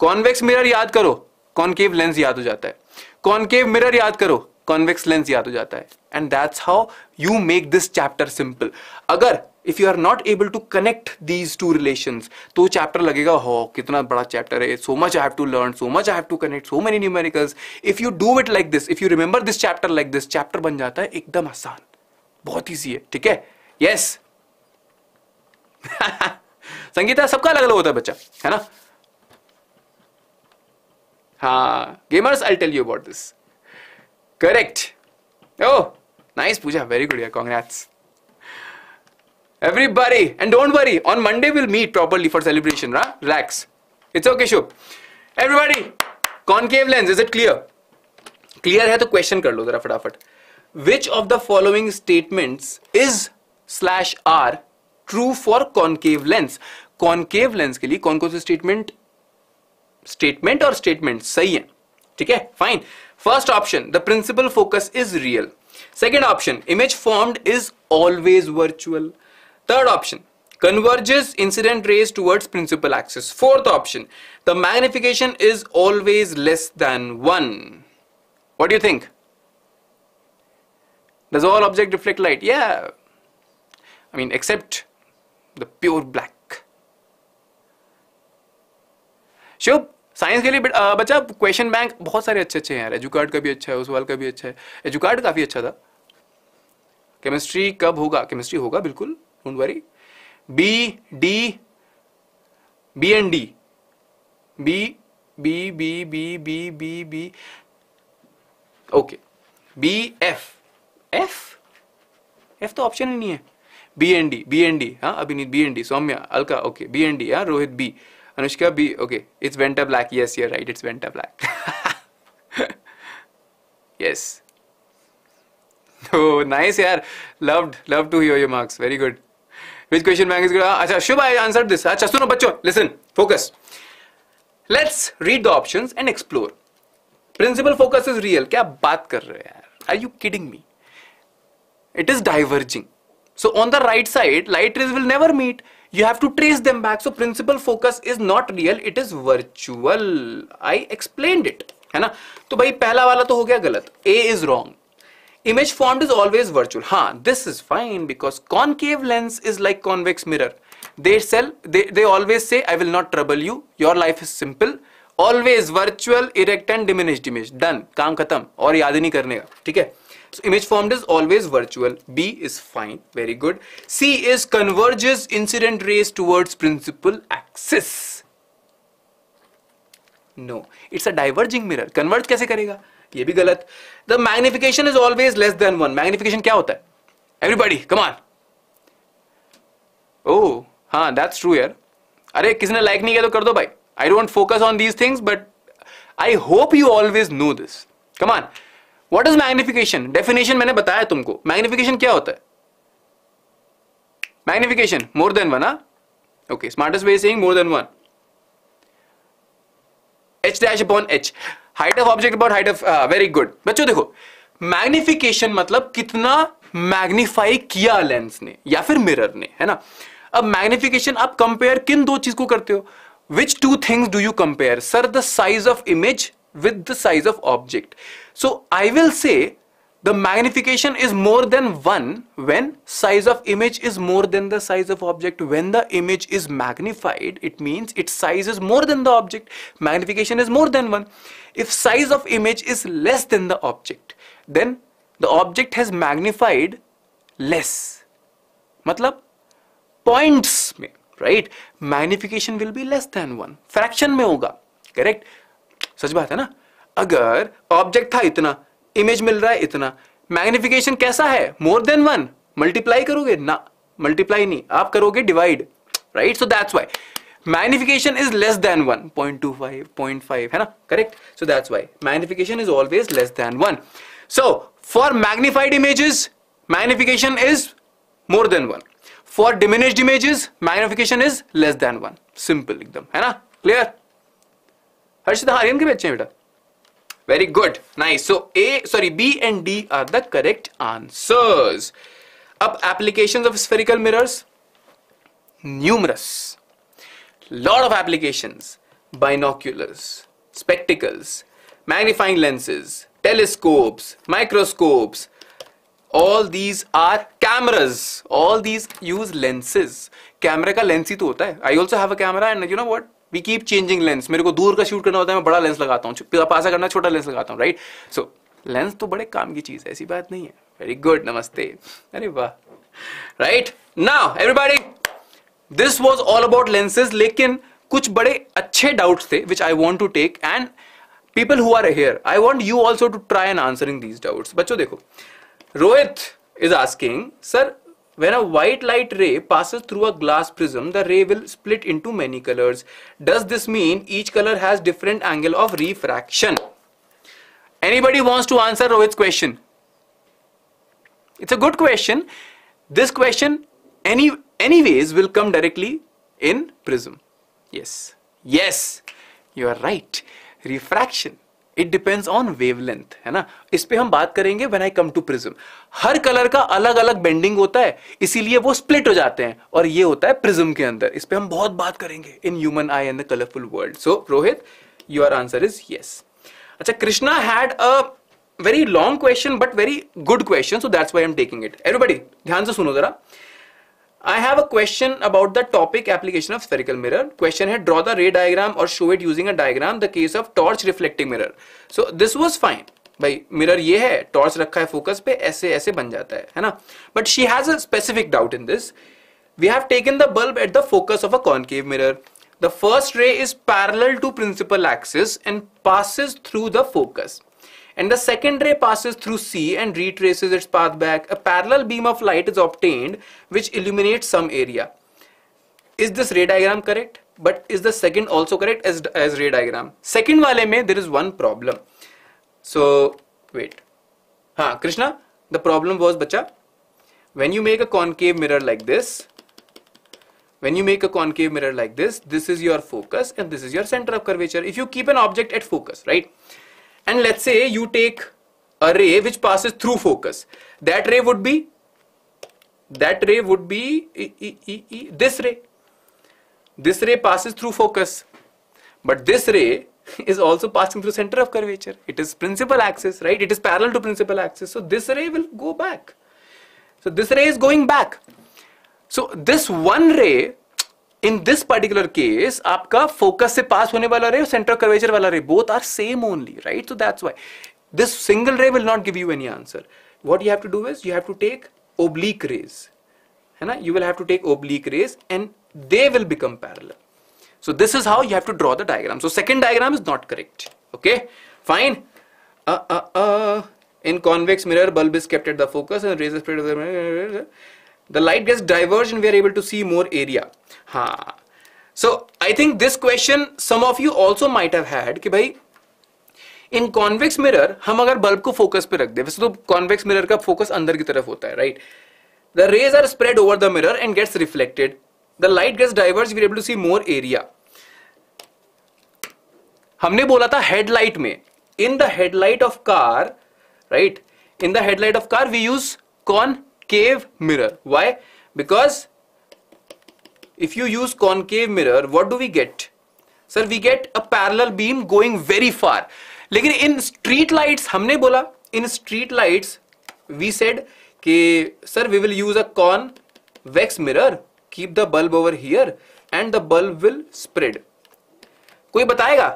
convex mirror याद करो कॉन्केव लेंस याद हो जाता है कॉन्केव मिरर याद करो कॉन्वेक्स लेंस याद हो जाता है and that's how you make this chapter simple अगर if you are not able to connect these two relation तो चैप्टर लगेगा हो कितना बड़ा चैप्टर है so much I have to learn so much I have to connect so many numericals if you do it like this if you remember this chapter like this chapter बन जाता है एकदम आसान बहुत ईजी है ठीक है यस [LAUGHS] संगीता सबका अलग अलग होता है बच्चा है ना हाँ gamers I tell you about this correct oh nice Pooja very good यार congrats Everybody. And don't worry, on Monday we'll meet properly for celebration. Right? Relax. It's okay, Shubh. Everybody, concave lens, is it clear? Clear hai to question kar lo zara fatafat. Which of the following statements is slash are true for concave lens? Concave lens के लिए कौन कौन से statement statement और statement सही है ठीक है fine first option the principal focus is real second option image formed is always virtual. third option converges incident rays towards principal axis fourth option the magnification is always less than 1 what do you think does all object reflect light yeah i mean except the pure black Shiv science के लिए बच्चा question bank बहुत सारे अच्छे अच्छे हैं एजुकार्ड का भी अच्छा है उस वाल का भी अच्छा है एजुकार्ड काफ़ी अच्छा था केमिस्ट्री कब होगा केमिस्ट्री होगा बिल्कुल don't worry b d b and d b b b b b b b okay b f f f तो ऑप्शन ही नहीं है B and D B and D हाँ नहीं B and D Saumya Alka okay B and D हाँ Rohit B Anushka B okay it's Vantablack yes you're right it's Vantablack yes nice यार loved love to hear your marks very good which question bank अच्छा Shubh I answer this अच्छा सुनो बच्चों listen focus let's read the options and explore principal focus is real क्या बात कर रहे हैं यार are you kidding me it is diverging so on the right side light rays will never meet you have to trace them back so principal focus is not real it is virtual I explain it है ना तो भाई पहला वाला तो हो गया गलत A is wrong image form is always virtual हाँ this is fine because concave lens is like convex mirror they sell they always say I will not trouble you your life is simple always virtual erect and diminished image done काम खत्म और याद नहीं करने का ठीक है image form is always virtual B is fine very good C is converge incident rays towards principal axis no it's a diverging mirror converge कैसे करेगा ये भी गलत the magnification is always less than one magnification क्या होता है everybody कमान ओ हाँ that's true यार अरे किसी ने लाइक नहीं किया तो कर दो भाई I don't focus on these things but I hope you always know this common what is magnification definition मैंने बताया तुमको मैग्निफिकेशन क्या होता है मैग्निफिकेशन मोर देन वन हाँ okay smartest way saying more than one H dash upon H height of object about height of very good बच्चों देखो magnification मतलब कितना मैग्निफाई किया लेंस ने या फिर मिरर ने है ना अब मैग्निफिकेशन आप कंपेयर किन दो चीज को करते हो which two things do you compare sir the size of image with the size of object so I will say the magnification is more than one when size of image is more than the size of object when the image is magnified it means it size is more than the object magnification is more than one If size of image is less than the object, then the object has magnified less. मतलब points में right magnification will be less than one fraction में होगा correct सच बात है ना अगर object था इतना इमेज मिल रहा है इतना मैग्निफिकेशन कैसा है मोर देन वन मल्टीप्लाई करोगे ना मल्टीप्लाई नहीं आप करोगे divide right so that's why magnification is less than 1 0.25 0.5 hai na? correct so that's why magnification is always less than 1 so for magnified images magnification is more than 1 for diminished images magnification is less than 1 simple ekdam hai na clear harshita haryan ke bachche beta very good nice so a sorry b and d are the correct answers up applications of spherical mirrors numerous lot of applications binoculars, spectacles, magnifying lenses, telescopes, microscopes. All these are cameras. All these use lenses. कैमरे का lens ही तो होता है I also have a camera and you know what we keep changing lens मेरे को दूर का shoot करना होता है मैं बड़ा लेंस लगाता हूँ पासा करना छोटा लेंस लगाता हूँ राइट सो लेंस तो बड़े काम की चीज़ है ऐसी बात नहीं है वेरी गुड नमस्ते अरे वाह right now everybody this was all about lenses लेकिन कुछ बड़े अच्छे डाउट्स थे which I want to take and people who are here I want you also to try and answering these doubts बच्चों देखो Rohit is asking sir when a white light ray passes through a glass prism the ray will split into many colors does this mean each color has different angle of refraction anybody wants to answer rohit's question it's a good question this question any anyways will come directly in prism. Yes, yes, you are right. Refraction. It depends on wavelength है ना इस पर हम बात करेंगे when I come to prism हर colour का अलग अलग बेंडिंग होता है इसीलिए वो स्प्लिट हो जाते हैं और ये होता है प्रिज्म के अंदर इस पर हम बहुत बात करेंगे in human eye and the colourful world so Rohit your answer is yes अच्छा Krishna had a very long question but very good question so that's why am taking it everybody ध्यान से सुनो जरा I have a question about the topic application of spherical mirror. Question here, draw the ray diagram or show it using a diagram, the case of torch reflecting mirror. So this was fine. भाई mirror ये है torch रखा है focus पे ऐसे ऐसे बन जाता है है ना but she has a specific doubt in this we have taken the bulb at the focus of a concave mirror the first ray is parallel to principal axis and passes through the focus and the second ray passes through C and retraces its path back, a parallel beam of light is obtained which illuminates some area. Is this ray diagram correct? But is the second also correct as, as ray diagram? Second wale mein, there is one problem. So, wait. Ha, Krishna, the problem was, bacha, when you make a concave mirror like this, when you make a concave mirror like this, this is your focus and this is your center of curvature. If you keep an object at focus, right? and let's say you take a ray which passes through focus that ray would be that ray would be e, e, e, this ray this ray passes through focus but this ray [LAUGHS] is also passing through center of curvature it is principal axis right it is parallel to principal axis so this ray will go back so this ray is going back so this one ray in this particular case आपका focus से pass होने वाला रे और centre curvature वाला ray both are same only right so that's why this single ray will not give you any answer what you have to do is you have to take oblique rays है ना you will have to take oblique rays and they will become parallel so this is how you have to draw the diagram so second diagram is not correct okay fine in convex mirror bulb is kept at the focus and rays is and rays spread the light gets diverged and we are able to see more area ha so I think this question some of you also might have had ki bhai in convex mirror हम अगर bulb को focus पे रख दे वैसे तो convex mirror का focus अंदर की तरफ होता है right the rays are spread over the mirror and gets reflected the light gets diverse we able to see more area हमने बोला था हेडलाइट में in the headlight of car right in the headlight of car we use con concave mirror. Why? Because if you use concave mirror, what do we get sir we get a parallel beam going very far लेकिन in street light हमने बोला in street lights we said के sir we will use a concave mirror keep the bulb over here and the bulb will spread कोई बताएगा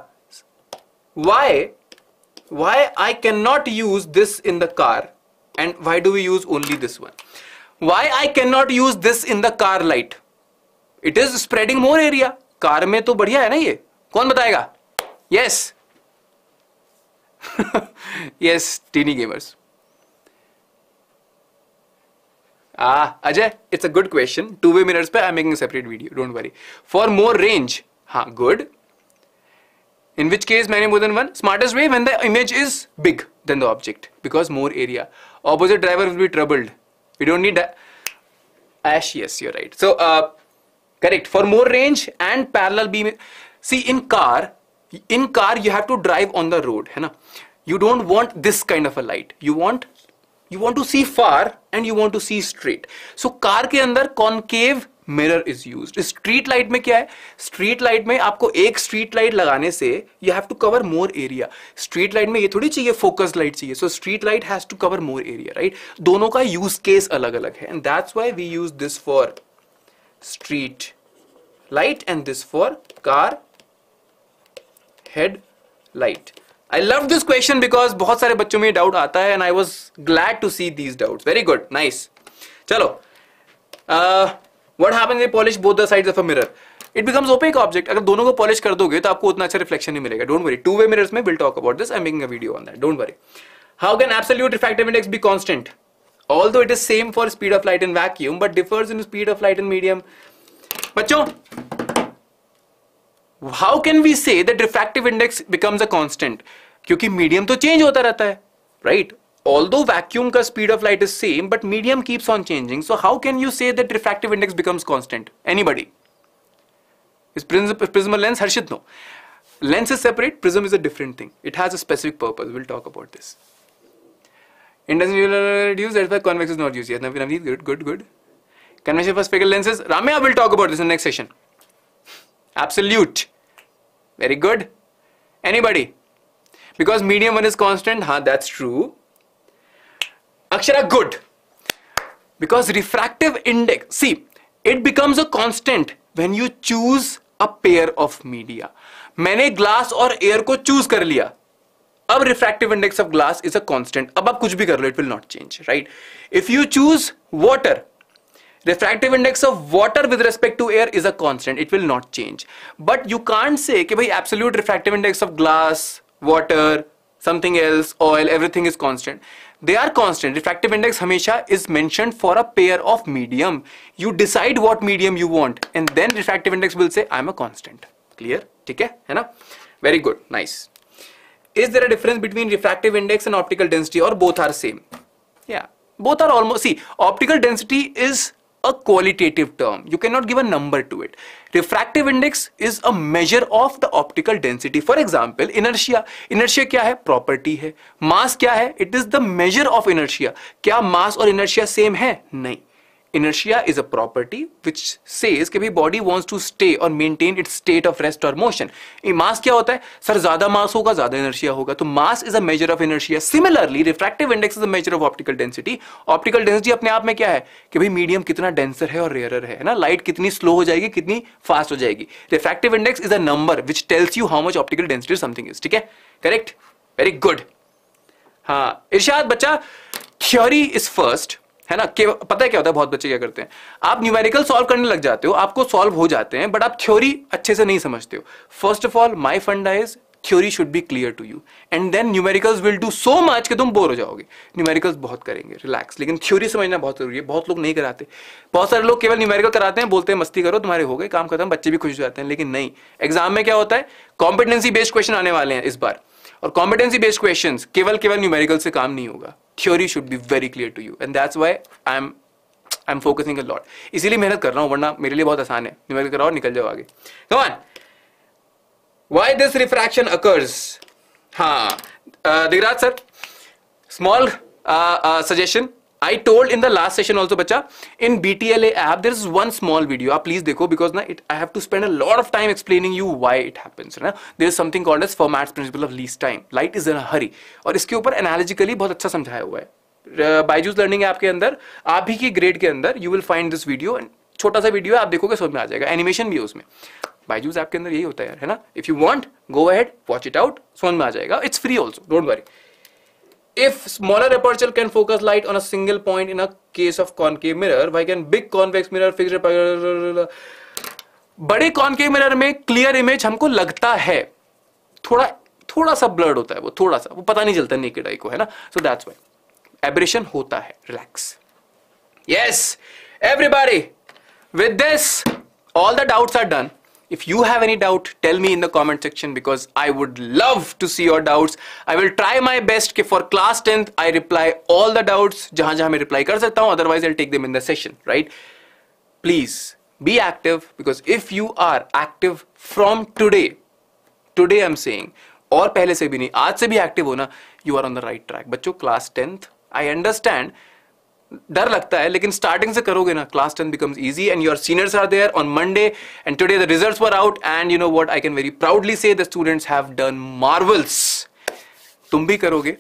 why why I can not use this in the car and why do we use only this one why I cannot use this in the car light it is spreading more area car में to बढ़िया hai na ye? कौन batayega? yes [LAUGHS] yes teeny gamers Ah, Ajay, it's a good question. Two-way mirrors pe, I'm making a separate video. Don't worry. For more range, ha, good. In which case, many more than one. Smartest way when the image is big than the object because more area. Opposite driver will be troubled. We don't need ash. Yes, you're right. So uh, correct. For more range and parallel beam. See in car, in car you have to drive on the road, hai na You don't want this kind of a light. You want you want to see far and you want to see straight. So car ke andar concave mirror is use street light में क्या है street light में आपको एक street light लगाने से you have to cover more area street light में ये थोड़ी चाहिए फोकस लाइट चाहिए so street light has to cover more area right दोनों का यूज केस अलग अलग है and that's why we use this for street light and this for car head light I love this question because बहुत सारे बच्चों में doubt आता है and I was glad to see these doubt very good nice चलो uh, what happen you polish both the side of a mirror it becomes opaque object अगर दोनों को पॉलिश कर दोगे तो आपको उतना अच्छा रिफ्लेक्शन नहीं मिलेगा don't worry two way mirrors में will talk about this I making a video on that don't worry how can absolute refractive index be constant although it is same for speed of light in vacuum but differs in speed of light in medium बच्चों how can we say that refractive index becomes a constant क्योंकि medium तो change होता रहता है right right although vacuum ka speed of light is same but medium keeps on changing so how can you say that refractive index becomes constant anybody is prism a lens harshit no lens is separate prism is a different thing it has a specific purpose we'll talk about this industrial reduce that's why convex is not used yet Navneet, good good good convection for spherical lenses ramya will talk about this in the next session absolute very good anybody because medium one is constant huh that's true Akshara good. Because refractive index, see, it becomes a constant when you choose a pair of media. मैंने glass और air को choose कर refractive index of glass is a constant. A constant अब आप कुछ भी कर लो it If you choose water, refractive index of water with respect to air is a constant it will not change but you can't say कि भाई absolute refractive index of glass water something else oil everything is constant they are constant. Refractive index hamesha is mentioned for a pair of medium. You decide what medium you want and then refractive index will say I am a constant. Clear? ठीक है है ना? Very good. Nice. Is there a difference between refractive index and optical density or both are same? Yeah. Both are almost, see, optical density is a qualitative term. You cannot give a number to it. Refractive index is a measure of the optical density. For example, inertia. Inertia kya hai Property hai Mass kya hai It is the measure of inertia. kya mass aur inertia same hai nahi inertia is a property which says कि भाई body wants to stay or maintain its state of rest or motion. मास क्या होता है sir ज्यादा मास होगा ज्यादा inertia होगा तो mass is a measure of inertia similarly refractive index is a measure of optical density optical density अपने आप में क्या है कि भाई मीडियम कितना डेंसर है और रेयरर है ना लाइट कितनी स्लो हो जाएगी कितनी फास्ट हो जाएगी refractive index is a number which tells you how much optical density something is ठीक है करेक्ट वेरी गुड हाँ इर्शाद बच्चा थ्योरी इज फर्स्ट है ना के पता है क्या होता है बहुत बच्चे क्या करते हैं आप न्यूमेरिकल सॉल्व करने लग जाते हो आपको सॉल्व हो जाते हैं बट आप थ्योरी अच्छे से नहीं समझते हो first of all my funda is theory should be clear to you and then numericals will do so much कि तुम बोर हो जाओगे न्यूमेरिकल्स बहुत करेंगे रिलैक्स लेकिन थ्योरी समझना बहुत जरूरी है बहुत लोग नहीं कराते बहुत सारे लोग केवल न्यूमेरिकल कराते हैं बोलते हैं मस्ती करो तुम्हारे हो गए काम खत्म बच्चे भी खुश हो जाते हैं लेकिन नहीं एग्जाम में क्या होता है कॉम्पिटेंसी बेस्ड क्वेश्चन आने वाले हैं इस बार और कॉम्पिटेंसी बेस्ड क्वेश्चन केवल केवल न्यूमेरिकल से काम नहीं होगा theory should be very clear to you and that's why I am I am focusing lot इसीलिए मेहनत कर रहा हूँ वरना मेरे लिए बहुत आसान है न्यूमेरिकल कराओ निकल जाओ आगे come on why this refraction occurs हाँ Digraj sir small suggestion I told in the last session also बच्चा in B T L app there is one small video आप प्लीज देखो बिकॉज ना it I have to spend a lot of time explaining you why it happens ना there is something called as Fermat's principle of least time light is in hurry और इसके ऊपर एनालॉजिकली बहुत अच्छा समझाया हुआ है बाइजूज लर्निंग ऐप के अंदर आप ही के ग्रेड के अंदर you will find this video छोटा सा वीडियो आप देखोगे समझ में आ जाएगा एनिमेशन भी है उसमें बाइजूस ऐप के अंदर यही होता है यार है ना if you want go ahead watch it out समझ में आ जाएगा it's free also don't worry If smaller aperture can focus light on a single point in a case of concave mirror, why can big convex mirror fixed aperture बड़े concave mirror में clear image हमको लगता है थोड़ा थोड़ा सा blurred होता है वो थोड़ा सा वो पता नहीं चलता नेकेड आई को है ना सो दैट्स वाई एब्रेशन होता है relax yes everybody with this all the doubts are done If you have any doubt, tell me in the comment section because I would love to see your doubts. I will try my best कि for class 10th I reply all the doubts जहाँ जहाँ मैं reply कर सकता हूँ otherwise I'll take them in the session, right? Please be active because if you are active from today, today I'm saying or पहले से भी नहीं आज से भी एक्टिव होना you are on the right track, बच्चों class tenth. I understand. डर लगता है लेकिन स्टार्टिंग से करोगे ना class ten becomes easy and your seniors are there on Monday and today the results were out and you know what I can very proudly say the students have done marvels तुम भी करोगे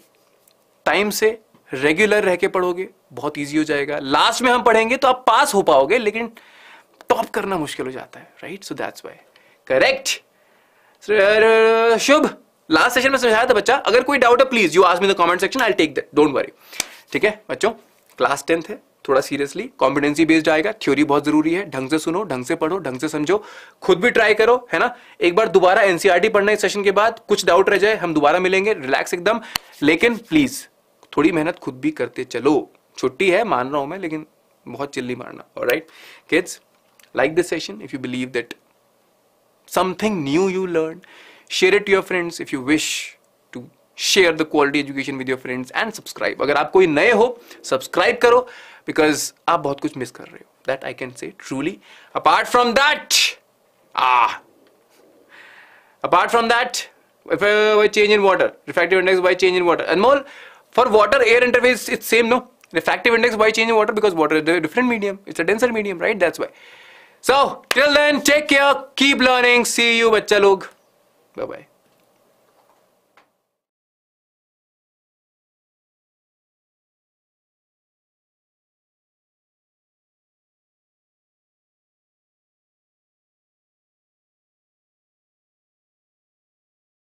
time से regular रह के पढ़ोगे बहुत easy हो जाएगा लास्ट में हम पढ़ेंगे तो आप पास हो पाओगे लेकिन टॉप करना मुश्किल हो जाता है right so that's why correct Shubh last session में समझाया था बच्चा अगर कोई डाउट है please you ask me the comment section I take that don't worry ठीक है बच्चों क्लास टेंथ है थोड़ा सीरियसली कॉम्पिटेंसी बेस्ड आएगा थ्योरी बहुत जरूरी है ढंग से सुनो ढंग से पढ़ो ढंग से समझो खुद भी ट्राई करो है ना एक बार दोबारा एनसीआरटी e पढ़ना इस सेशन के बाद कुछ डाउट रह जाए हम दोबारा मिलेंगे रिलैक्स एकदम लेकिन प्लीज थोड़ी मेहनत खुद भी करते चलो छुट्टी है मान रहा हूं मैं लेकिन बहुत चिल्ली मारना और right kids like this session if you believe that something new you learn share it your friends if you wish Share the quality education with your friends and subscribe. अगर आप कोई नए हो सब्सक्राइब करो बिकॉज आप बहुत कुछ That कर रहे हो that I can say apart from that if, by uh, change in water refractive index by change in water and more for water air interface it's same no refractive index by change in water because water is a different medium it's a denser medium right that's why so till then take care keep learning see you bacha log bye bye